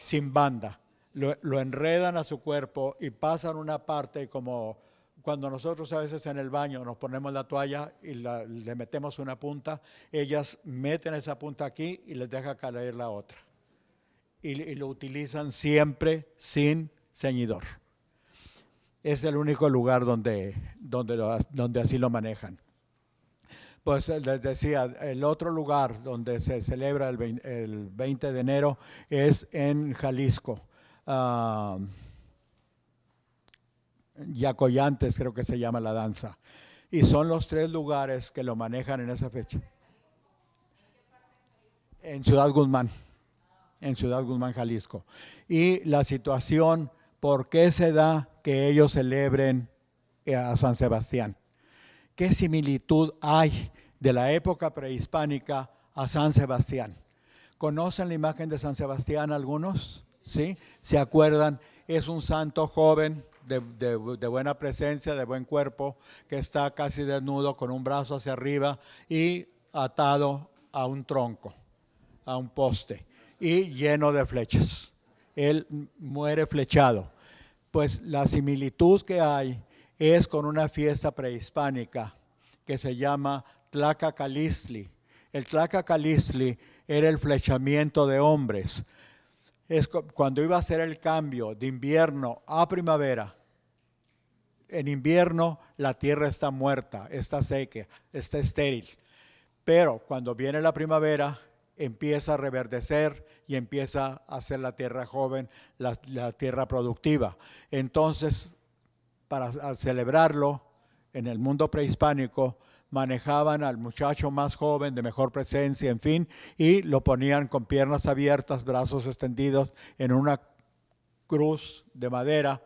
sin banda lo, enredan a su cuerpo y pasan una parte como cuando nosotros a veces en el baño nos ponemos la toalla y le metemos una punta, ellas meten esa punta aquí y les deja caer la otra. Y, lo utilizan siempre sin ceñidor. Es el único lugar donde, donde, donde así lo manejan. Pues eh, les decía, el otro lugar donde se celebra el 20, de enero es en Jalisco. Um, Yacoyantes, creo que se llama la danza. Y son los tres lugares que lo manejan en esa fecha. En Ciudad Guzmán, en Ciudad Guzmán, Jalisco. Y la situación, ¿por qué se da que ellos celebren eh, a San Sebastián? ¿Qué similitud hay de la época prehispánica a San Sebastián? ¿Conocen la imagen de San Sebastián algunos? ¿sí? ¿Se acuerdan? Es un santo joven de, buena presencia, de buen cuerpo, que está casi desnudo con un brazo hacia arriba y atado a un tronco, a un poste, y lleno de flechas. Él muere flechado. Pues la similitud que hay es con una fiesta prehispánica que se llama Tlacacalistli. El Tlacacalistli era el flechamiento de hombres es cuando iba a hacer el cambio de invierno a primavera. En invierno la tierra está muerta, está seca, está estéril. Pero cuando viene la primavera, empieza a reverdecer y empieza a hacer la tierra joven, la, tierra productiva. Entonces, para celebrarlo, en el mundo prehispánico manejaban al muchacho más joven, de mejor presencia, en fin, y lo ponían con piernas abiertas, brazos extendidos en una cruz de madera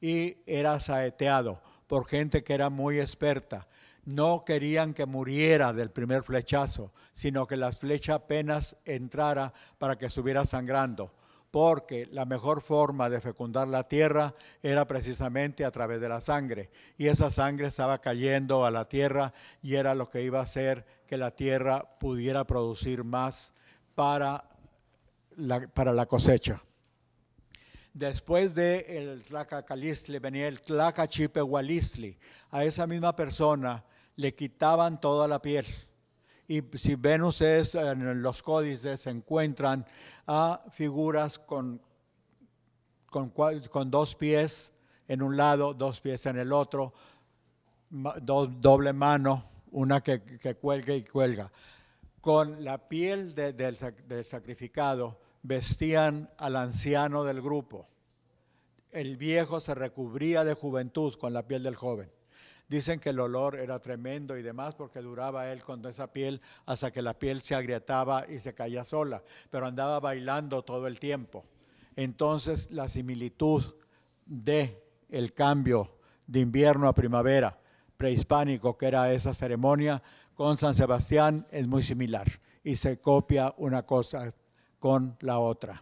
y era saeteado por gente que era muy experta. No querían que muriera del primer flechazo, sino que la flecha apenas entrara para que estuviera sangrando porque la mejor forma de fecundar la tierra era precisamente a través de la sangre. Y esa sangre estaba cayendo a la tierra y era lo que iba a hacer que la tierra pudiera producir más para la, cosecha. Después de el Tlacacalisli venía el Tlacachipehualistli. A esa misma persona le quitaban toda la piel y si ven ustedes en los códices se encuentran a figuras con, con, dos pies en un lado, dos pies en el otro, doble mano, una que, cuelga y cuelga. Con la piel del sacrificado vestían al anciano del grupo. El viejo se recubría de juventud con la piel del joven. Dicen que el olor era tremendo y demás porque duraba él con esa piel hasta que la piel se agrietaba y se caía sola, pero andaba bailando todo el tiempo. Entonces la similitud de el cambio de invierno a primavera prehispánico que era esa ceremonia con San Sebastián es muy similar y se copia una cosa con la otra.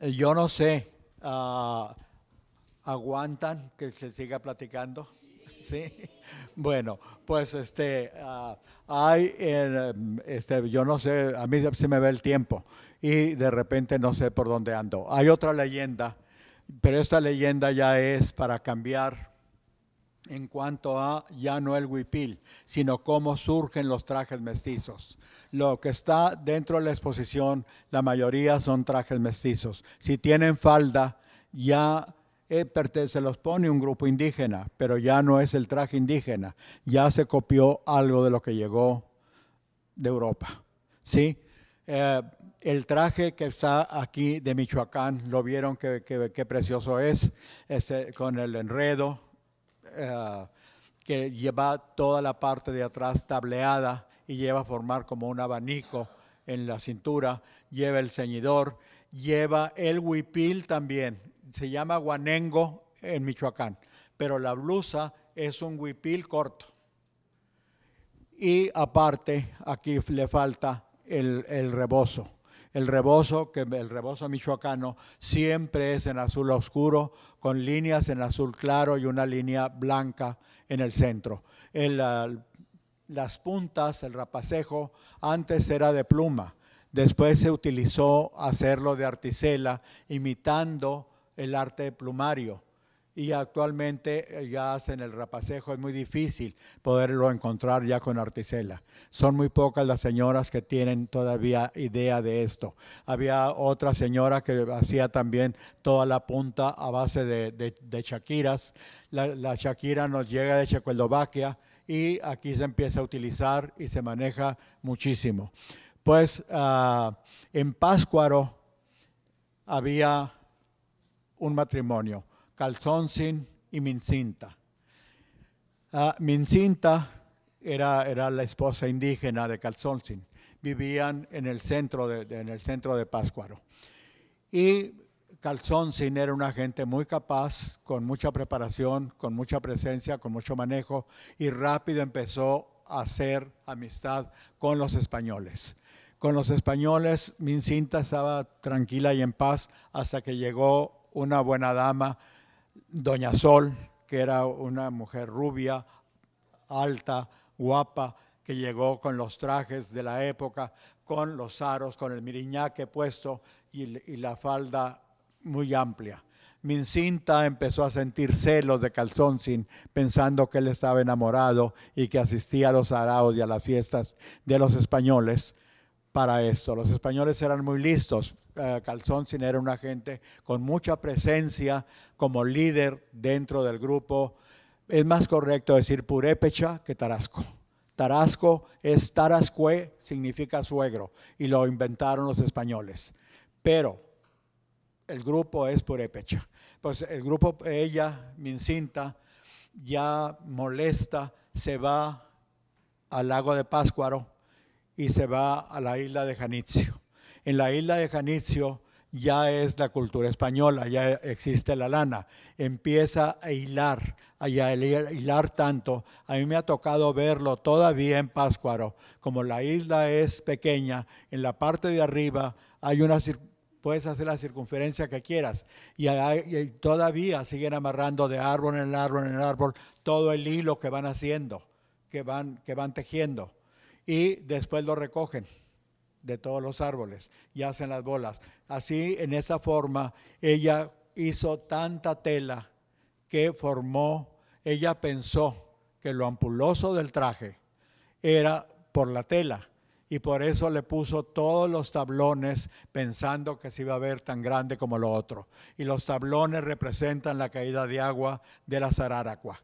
Eh, yo no sé, ah, aguantan que se siga platicando. ¿sí? Bueno, pues este, ah, hay, este, yo no sé, a mí se me ve el tiempo y de repente no sé por dónde ando. Hay otra leyenda, pero esta leyenda ya es para cambiar en cuanto a ya no el huipil, sino cómo surgen los trajes mestizos. Lo que está dentro de la exposición, la mayoría son trajes mestizos. Si tienen falda, ya eh, se los pone un grupo indígena, pero ya no es el traje indígena, ya se copió algo de lo que llegó de Europa. ¿sí? Eh, el traje que está aquí de Michoacán, lo vieron qué que, qué precioso es, este, con el enredo, eh, que lleva toda la parte de atrás tableada y lleva a formar como un abanico en la cintura, lleva el ceñidor, lleva el huipil también, se llama guanengo en Michoacán, pero la blusa es un huipil corto. Y aparte, aquí le falta el, rebozo. El rebozo, que el rebozo michoacano siempre es en azul oscuro, con líneas en azul claro y una línea blanca en el centro. El, las puntas, el rapacejo, antes era de pluma. Después se utilizó hacerlo de articela, imitando el arte plumario y actualmente eh, ya hacen el rapacejo, es muy difícil poderlo encontrar ya con articela. Son muy pocas las señoras que tienen todavía idea de esto. Había otra señora que hacía también toda la punta a base de, de, shakiras. La, la shakira nos llega de Checoslovaquia y aquí se empieza a utilizar y se maneja muchísimo. Pues ah, en Páscuaro había un matrimonio, calzón y mincinta. Ah, mincinta era, era, la esposa indígena de calzón Vivían en el centro de, en el centro de Páscuaro. Y calzón era una gente muy capaz, con mucha preparación, con mucha presencia, con mucho manejo, y rápido empezó a hacer amistad con los españoles con los españoles, Mincinta estaba tranquila y en paz hasta que llegó una buena dama, Doña Sol, que era una mujer rubia, alta, guapa, que llegó con los trajes de la época, con los aros, con el miriñaque puesto y, la falda muy amplia. Mincinta empezó a sentir celos de Calzoncin, pensando que él estaba enamorado y que asistía a los araos y a las fiestas de los españoles para esto. Los españoles eran muy listos, eh, calzón sin era una gente con mucha presencia como líder dentro del grupo. Es más correcto decir purépecha que tarasco. Tarasco es tarascue, significa suegro, y lo inventaron los españoles. Pero el grupo es purépecha. Pues el grupo, ella, Mincinta, ya molesta, se va al lago de Páscuaro y se va a la isla de Janitzio. En la isla de Janitzio ya es la cultura española, ya existe la lana. Empieza a hilar, a hilar tanto. A mí me ha tocado verlo todavía en Páscuaro. Como la isla es pequeña, en la parte de arriba hay una puedes hacer la circunferencia que quieras. Y, todavía siguen amarrando de árbol en árbol en árbol todo el hilo que van haciendo, que van, que van tejiendo. Y después lo recogen de todos los árboles y hacen las bolas. Así, en esa forma, ella hizo tanta tela que formó, ella pensó que lo ampuloso del traje era por la tela y por eso le puso todos los tablones pensando que se iba a ver tan grande como lo otro. Y los tablones representan la caída de agua de la Sararacua.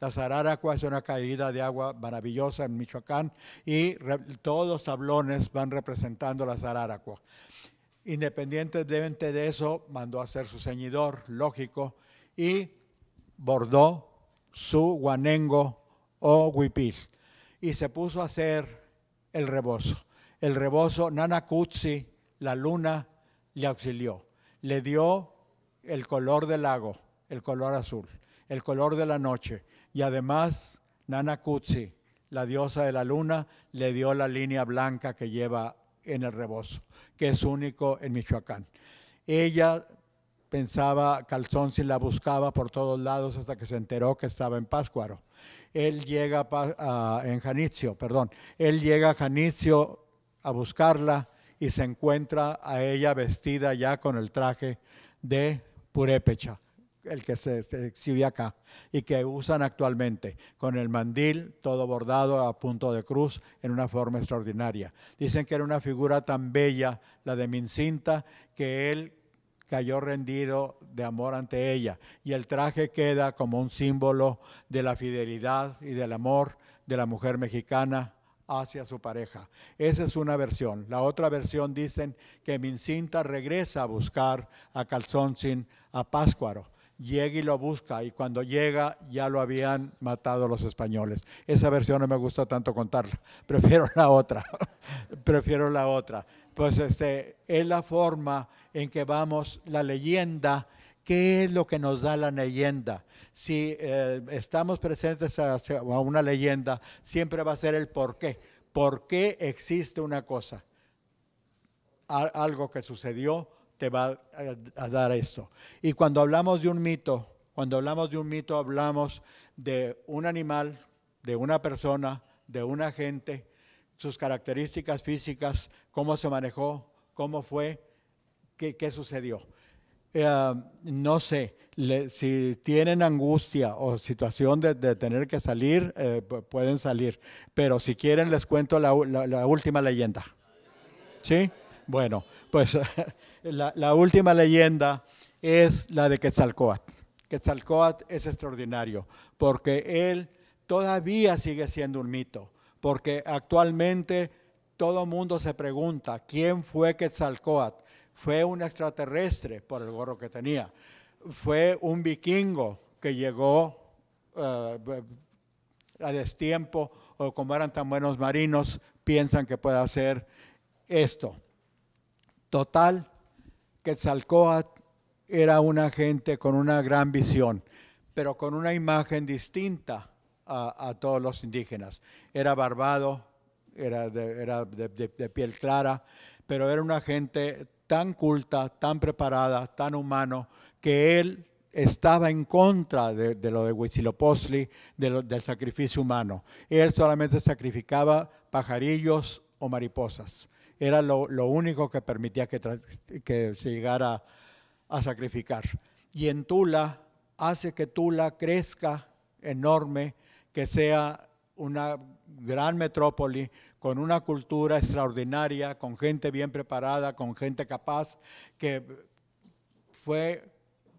La zararacua es una caída de agua maravillosa en Michoacán y todos los tablones van representando la zararacua. Independientemente de eso, mandó a hacer su ceñidor, lógico, y bordó su guanengo o huipil. Y se puso a hacer el rebozo. El rebozo, Nanakutsi, la luna, le auxilió. Le dio el color del lago, el color azul, el color de la noche, y además Nana la diosa de la luna, le dio la línea blanca que lleva en el rebozo, que es único en Michoacán. Ella pensaba, Calzón si la buscaba por todos lados hasta que se enteró que estaba en Páscuaro. Él llega a, a, en perdón, él llega a Janitzio a buscarla y se encuentra a ella vestida ya con el traje de Purépecha, el que se, exhibe acá y que usan actualmente, con el mandil todo bordado a punto de cruz en una forma extraordinaria. Dicen que era una figura tan bella, la de Mincinta, que él cayó rendido de amor ante ella y el traje queda como un símbolo de la fidelidad y del amor de la mujer mexicana hacia su pareja. Esa es una versión. La otra versión dicen que Mincinta regresa a buscar a Sin a Páscuaro llega y lo busca y cuando llega ya lo habían matado los españoles. Esa versión no me gusta tanto contarla, <laughs> prefiero la otra, <laughs> prefiero la otra. Pues este, es la forma en que vamos, la leyenda, ¿qué es lo que nos da la leyenda? Si eh, estamos presentes a, a una leyenda, siempre va a ser el por qué. ¿Por qué existe una cosa? algo que sucedió, te va a, dar esto. Y cuando hablamos de un mito, cuando hablamos de un mito hablamos de un animal, de una persona, de un agente, sus características físicas, cómo se manejó, cómo fue, qué, sucedió. Eh, no sé, si tienen angustia o situación de, tener que salir, eh, pueden salir. Pero si quieren, les cuento la última leyenda. ¿Sí? Bueno, pues <laughs> la, última leyenda es la de Quetzalcoatl. Quetzalcoatl es extraordinario porque él todavía sigue siendo un mito, porque actualmente todo mundo se pregunta quién fue Quetzalcoatl. Fue un extraterrestre por el gorro que tenía. Fue un vikingo que llegó eh, a destiempo o como eran tan buenos marinos, piensan que puede hacer esto. Total, Quetzalcoatl era una gente con una gran visión, pero con una imagen distinta a, todos los indígenas. Era barbado, era, de, piel clara, pero era una gente tan culta, tan preparada, tan humano, que él estaba en contra de, lo de Huitzilopochtli, del sacrificio humano. Él solamente sacrificaba pajarillos o mariposas. Era lo, único que permitía que se llegara a sacrificar. Y en Tula hace que Tula crezca enorme, que sea una gran metrópoli con una cultura extraordinaria, con gente bien preparada, con gente capaz, que fue,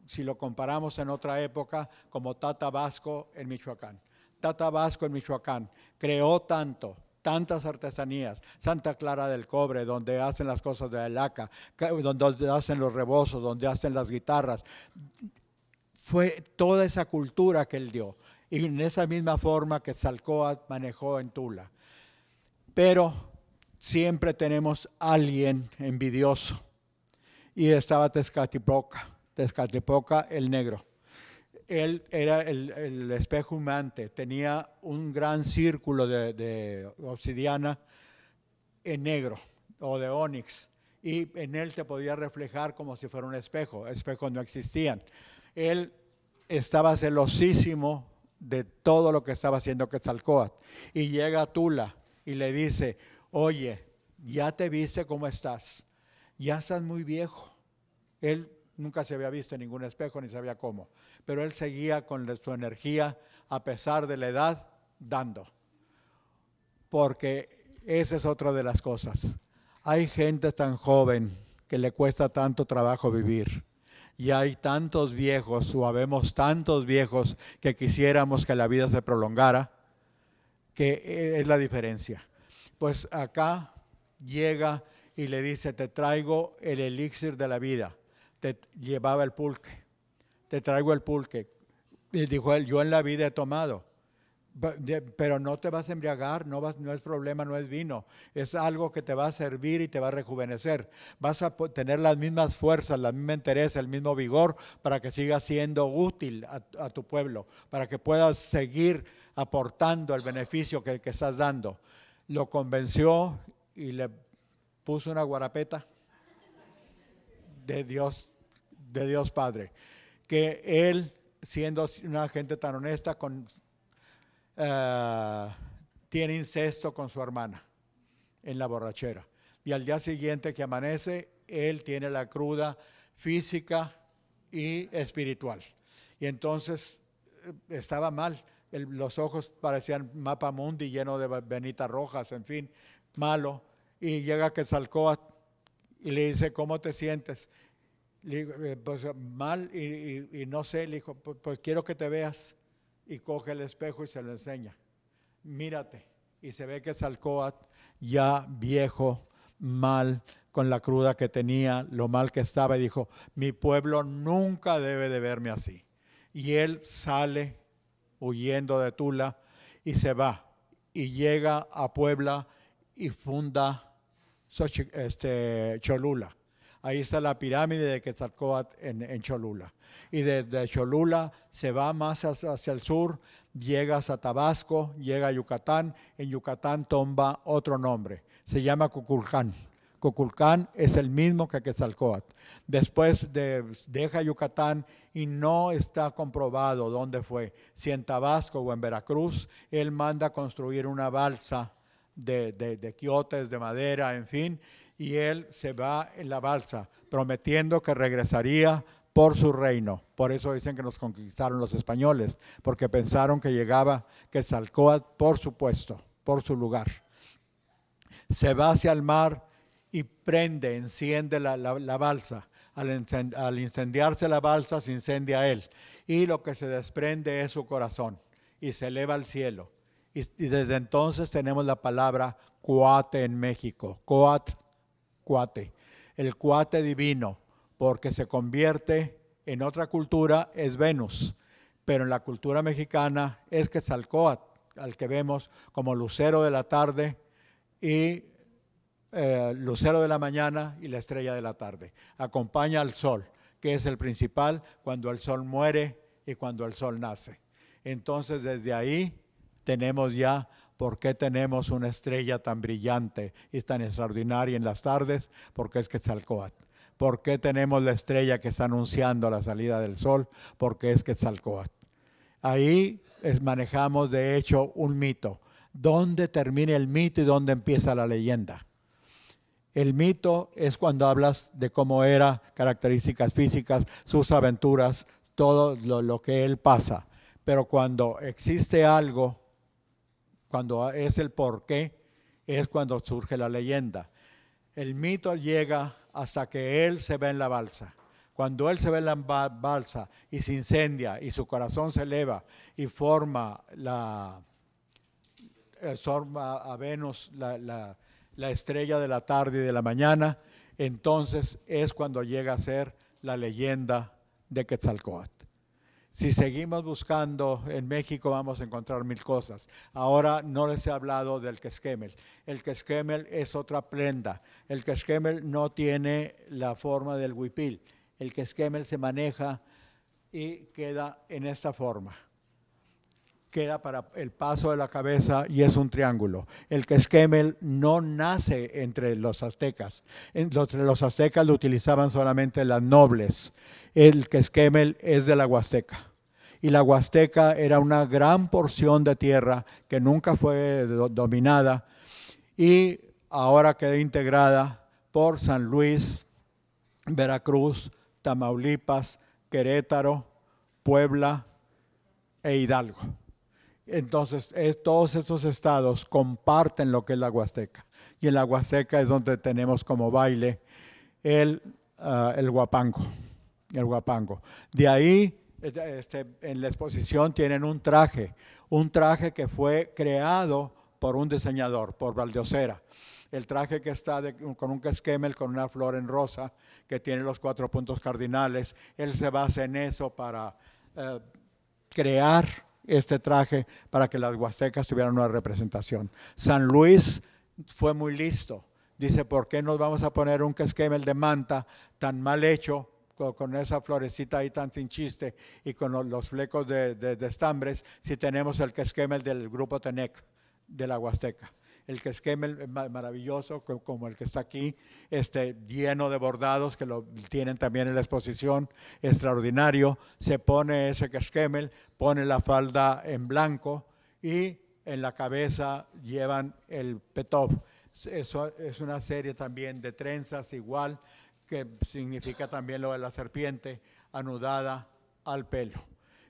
si lo comparamos en otra época, como Tata Vasco en Michoacán. Tata Vasco en Michoacán creó tanto tantas artesanías, Santa Clara del Cobre, donde hacen las cosas de la laca, donde hacen los rebozos, donde hacen las guitarras. Fue toda esa cultura que él dio, y en esa misma forma que Salcoat manejó en Tula. Pero siempre tenemos alguien envidioso, y estaba Tezcatlipoca, Tezcatlipoca el negro él era el, espejo humante, tenía un gran círculo de, obsidiana en negro o de ónix, y en él te podía reflejar como si fuera un espejo, espejos no existían. Él estaba celosísimo de todo lo que estaba haciendo Quetzalcóatl y llega a Tula y le dice, oye, ya te viste cómo estás, ya estás muy viejo. Él Nunca se había visto en ningún espejo ni sabía cómo. Pero él seguía con su energía, a pesar de la edad, dando. Porque esa es otra de las cosas. Hay gente tan joven que le cuesta tanto trabajo vivir. Y hay tantos viejos, o habemos tantos viejos que quisiéramos que la vida se prolongara, que eh, es la diferencia. Pues acá llega y le dice, te traigo el elixir de la vida te llevaba el pulque, te traigo el pulque. Y dijo él, yo en la vida he tomado, pero no te vas a embriagar, no, vas, no es problema, no es vino, es algo que te va a servir y te va a rejuvenecer. Vas a tener las mismas fuerzas, la misma interés, el mismo vigor para que sigas siendo útil a, tu pueblo, para que puedas seguir aportando el beneficio que, que estás dando. Lo convenció y le puso una guarapeta de Dios de Dios Padre, que Él, siendo una gente tan honesta, eh, tiene incesto con su hermana en la borrachera. Y al día siguiente que amanece, Él tiene la cruda física y espiritual. Y entonces eh, estaba mal. los ojos parecían mapa mundi lleno de venitas rojas, en fin, malo. Y llega que salcó y le dice, ¿cómo te sientes? Eh, pues, eh, mal y, no sé, le dijo, pues, pues, quiero que te veas. Y coge el espejo y se lo enseña. Mírate. Y se ve que Alcoat, ya viejo, mal, con la cruda que tenía, lo mal que estaba, y dijo, mi pueblo nunca debe de verme así. Y él sale huyendo de Tula y se va. Y llega a Puebla y funda este, Cholula. Ahí está la pirámide de Quetzalcóatl en, Cholula. Y desde Cholula se va más hacia, el sur, llegas a Tabasco, llega a Yucatán. En Yucatán tomba otro nombre, se llama Cuculcán. Cuculcán es el mismo que Quetzalcóatl. Después deja Yucatán y no está comprobado dónde fue, si en Tabasco o en Veracruz, él manda construir una balsa de, de, de quiotes, de madera, en fin, y él se va en la balsa, prometiendo que regresaría por su reino. Por eso dicen que nos conquistaron los españoles, porque pensaron que llegaba, que salcó por su puesto, por su lugar. Se va hacia el mar y prende, enciende la, balsa. Al, incendiarse la balsa, se incendia él. Y lo que se desprende es su corazón y se eleva al cielo. Y, desde entonces tenemos la palabra cuate en México. Coat cuate, el cuate divino, porque se convierte en otra cultura, es Venus, pero en la cultura mexicana es que Quetzalcóatl, al que vemos como lucero de la tarde y eh, lucero de la mañana y la estrella de la tarde. Acompaña al sol, que es el principal cuando el sol muere y cuando el sol nace. Entonces desde ahí tenemos ya ¿Por qué tenemos una estrella tan brillante y tan extraordinaria en las tardes? Porque es Quetzalcoatl. ¿Por qué tenemos la estrella que está anunciando la salida del sol? Porque es Quetzalcoatl. Ahí manejamos de hecho un mito. ¿Dónde termina el mito y dónde empieza la leyenda? El mito es cuando hablas de cómo era, características físicas, sus aventuras, todo lo, lo que él pasa. Pero cuando existe algo cuando es el por qué, es cuando surge la leyenda. El mito llega hasta que él se ve en la balsa. Cuando él se ve en la balsa y se incendia y su corazón se eleva y forma la eh, forma a Venus la, la estrella de la tarde y de la mañana, entonces es cuando llega a ser la leyenda de Quetzalcoatl. Si seguimos buscando en México vamos a encontrar mil cosas. Ahora no les he hablado del quesquemel. El quesquemel es otra prenda. El quesquemel no tiene la forma del huipil. El quesquemel se maneja y queda en esta forma queda para el paso de la cabeza y es un triángulo. El quesquemel no nace entre los aztecas. Entre los aztecas lo utilizaban solamente las nobles. El quesquemel es de la huasteca. Y la huasteca era una gran porción de tierra que nunca fue dominada y ahora queda integrada por San Luis, Veracruz, Tamaulipas, Querétaro, Puebla e Hidalgo. Entonces, eh, todos esos estados comparten lo que es la Huasteca. Y en la Huasteca es donde tenemos como baile el, ah, el guapango. El De ahí, este, en la exposición tienen un traje, un traje que fue creado por un diseñador, por Valdeocera El traje que está con un casquemel, con una flor en rosa, que tiene los cuatro puntos cardinales, él se basa en eso para eh, crear este traje para que las huastecas tuvieran una representación. San Luis fue muy listo. Dice, ¿por qué nos vamos a poner un casquemel de manta tan mal hecho con esa florecita ahí tan sin chiste y con los flecos de, estambres si tenemos el esquemel del grupo Tenec de la Huasteca? el que eh, maravilloso como el que está aquí, este, lleno de bordados que lo tienen también en la exposición, extraordinario. Se pone ese Keskemel, pone la falda en blanco y en la cabeza llevan el petov. Eso es una serie también de trenzas igual, que significa también lo de la serpiente anudada al pelo.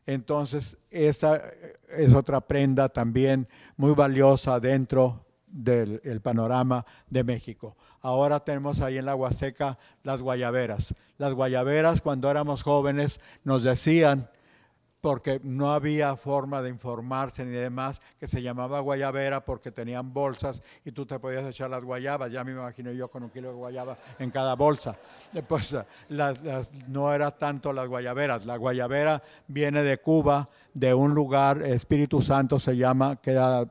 Entonces, esta eh, es otra prenda también muy valiosa dentro del panorama de México. Ahora tenemos ahí en la Huasteca las guayaberas. Las guayaberas cuando éramos jóvenes nos decían, porque no había forma de informarse ni demás, que se llamaba guayabera porque tenían bolsas y tú te podías echar las guayabas, ya me imagino yo con un kilo de guayaba en cada bolsa. Eh, pues las, no era tanto las guayaberas, la guayabera viene de Cuba, de un lugar, Espíritu Santo se llama, que queda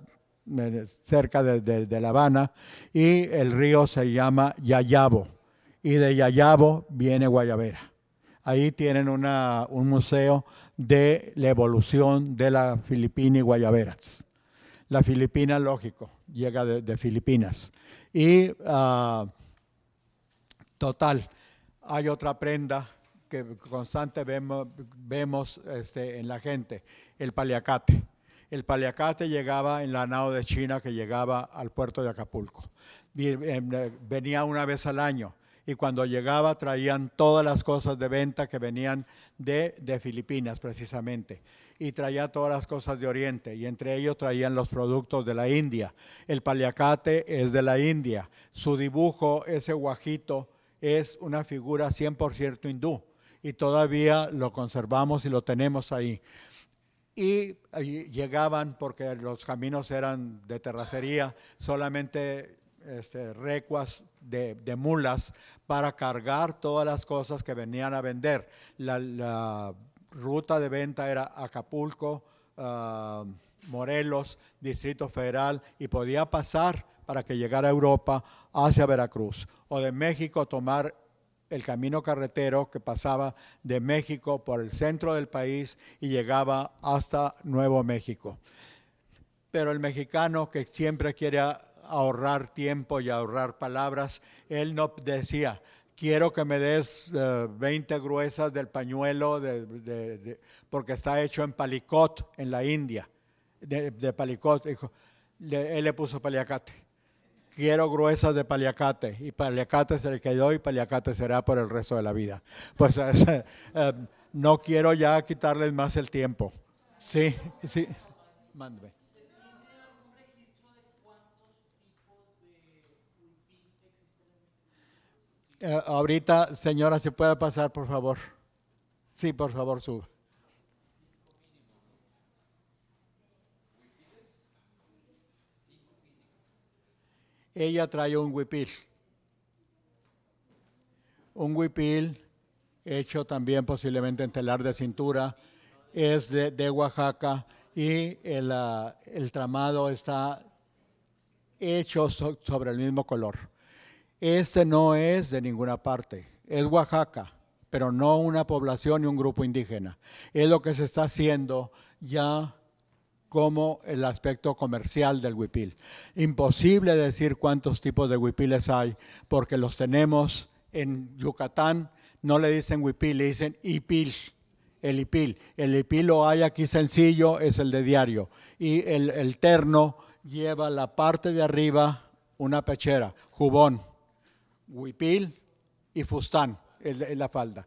cerca de, La Habana, y el río se llama Yayabo, y de Yayabo viene Guayabera. Ahí tienen un museo de la evolución de la Filipina y Guayaberas. La Filipina, lógico, llega de, Filipinas. Y ah, total, hay otra prenda que constante vemos, este, en la gente, el paliacate el paliacate llegaba en la nao de China que llegaba al puerto de Acapulco. Em, eh, venía una vez al año y cuando llegaba traían todas las cosas de venta que venían de, de, Filipinas precisamente y traía todas las cosas de Oriente y entre ellos traían los productos de la India. El paliacate es de la India, su dibujo, ese guajito, es una figura 100% hindú y todavía lo conservamos y lo tenemos ahí y llegaban, porque los caminos eran de terracería, solamente este, recuas de, mulas para cargar todas las cosas que venían a vender. La, ruta de venta era Acapulco, ah, Morelos, Distrito Federal, y podía pasar para que llegara a Europa hacia Veracruz, o de México tomar el camino carretero que pasaba de México por el centro del país y llegaba hasta Nuevo México. Pero el mexicano que siempre quiere ahorrar tiempo y ahorrar palabras, él no decía, quiero que me des 20 eh, gruesas del pañuelo porque está hecho en Palicot, en la India, de, Palicot. Dijo, él le puso paliacate quiero gruesas de paliacate, y paliacate es el que doy, paliacate será por el resto de la vida. Pues <laughs> eh, eh, no quiero ya quitarles más el tiempo. Sí, sí, mándeme. Eh, ahorita, señora, si puede pasar, por favor. Sí, por favor, suba. ella trae un huipil. Un huipil hecho también posiblemente en telar de cintura, es de, Oaxaca y ah, el, tramado está hecho sobre el mismo color. Este no es de ninguna parte, es Oaxaca, pero no una población ni un grupo indígena. Es lo que se está haciendo ya como el aspecto comercial del huipil. Imposible decir cuántos tipos de huipiles hay, porque los tenemos en Yucatán, no le dicen huipil, le dicen ipil, el ipil. El hipil lo hay aquí sencillo, es el de diario. Y el, el terno lleva la parte de arriba una pechera, jubón, huipil y fustán, es la falda.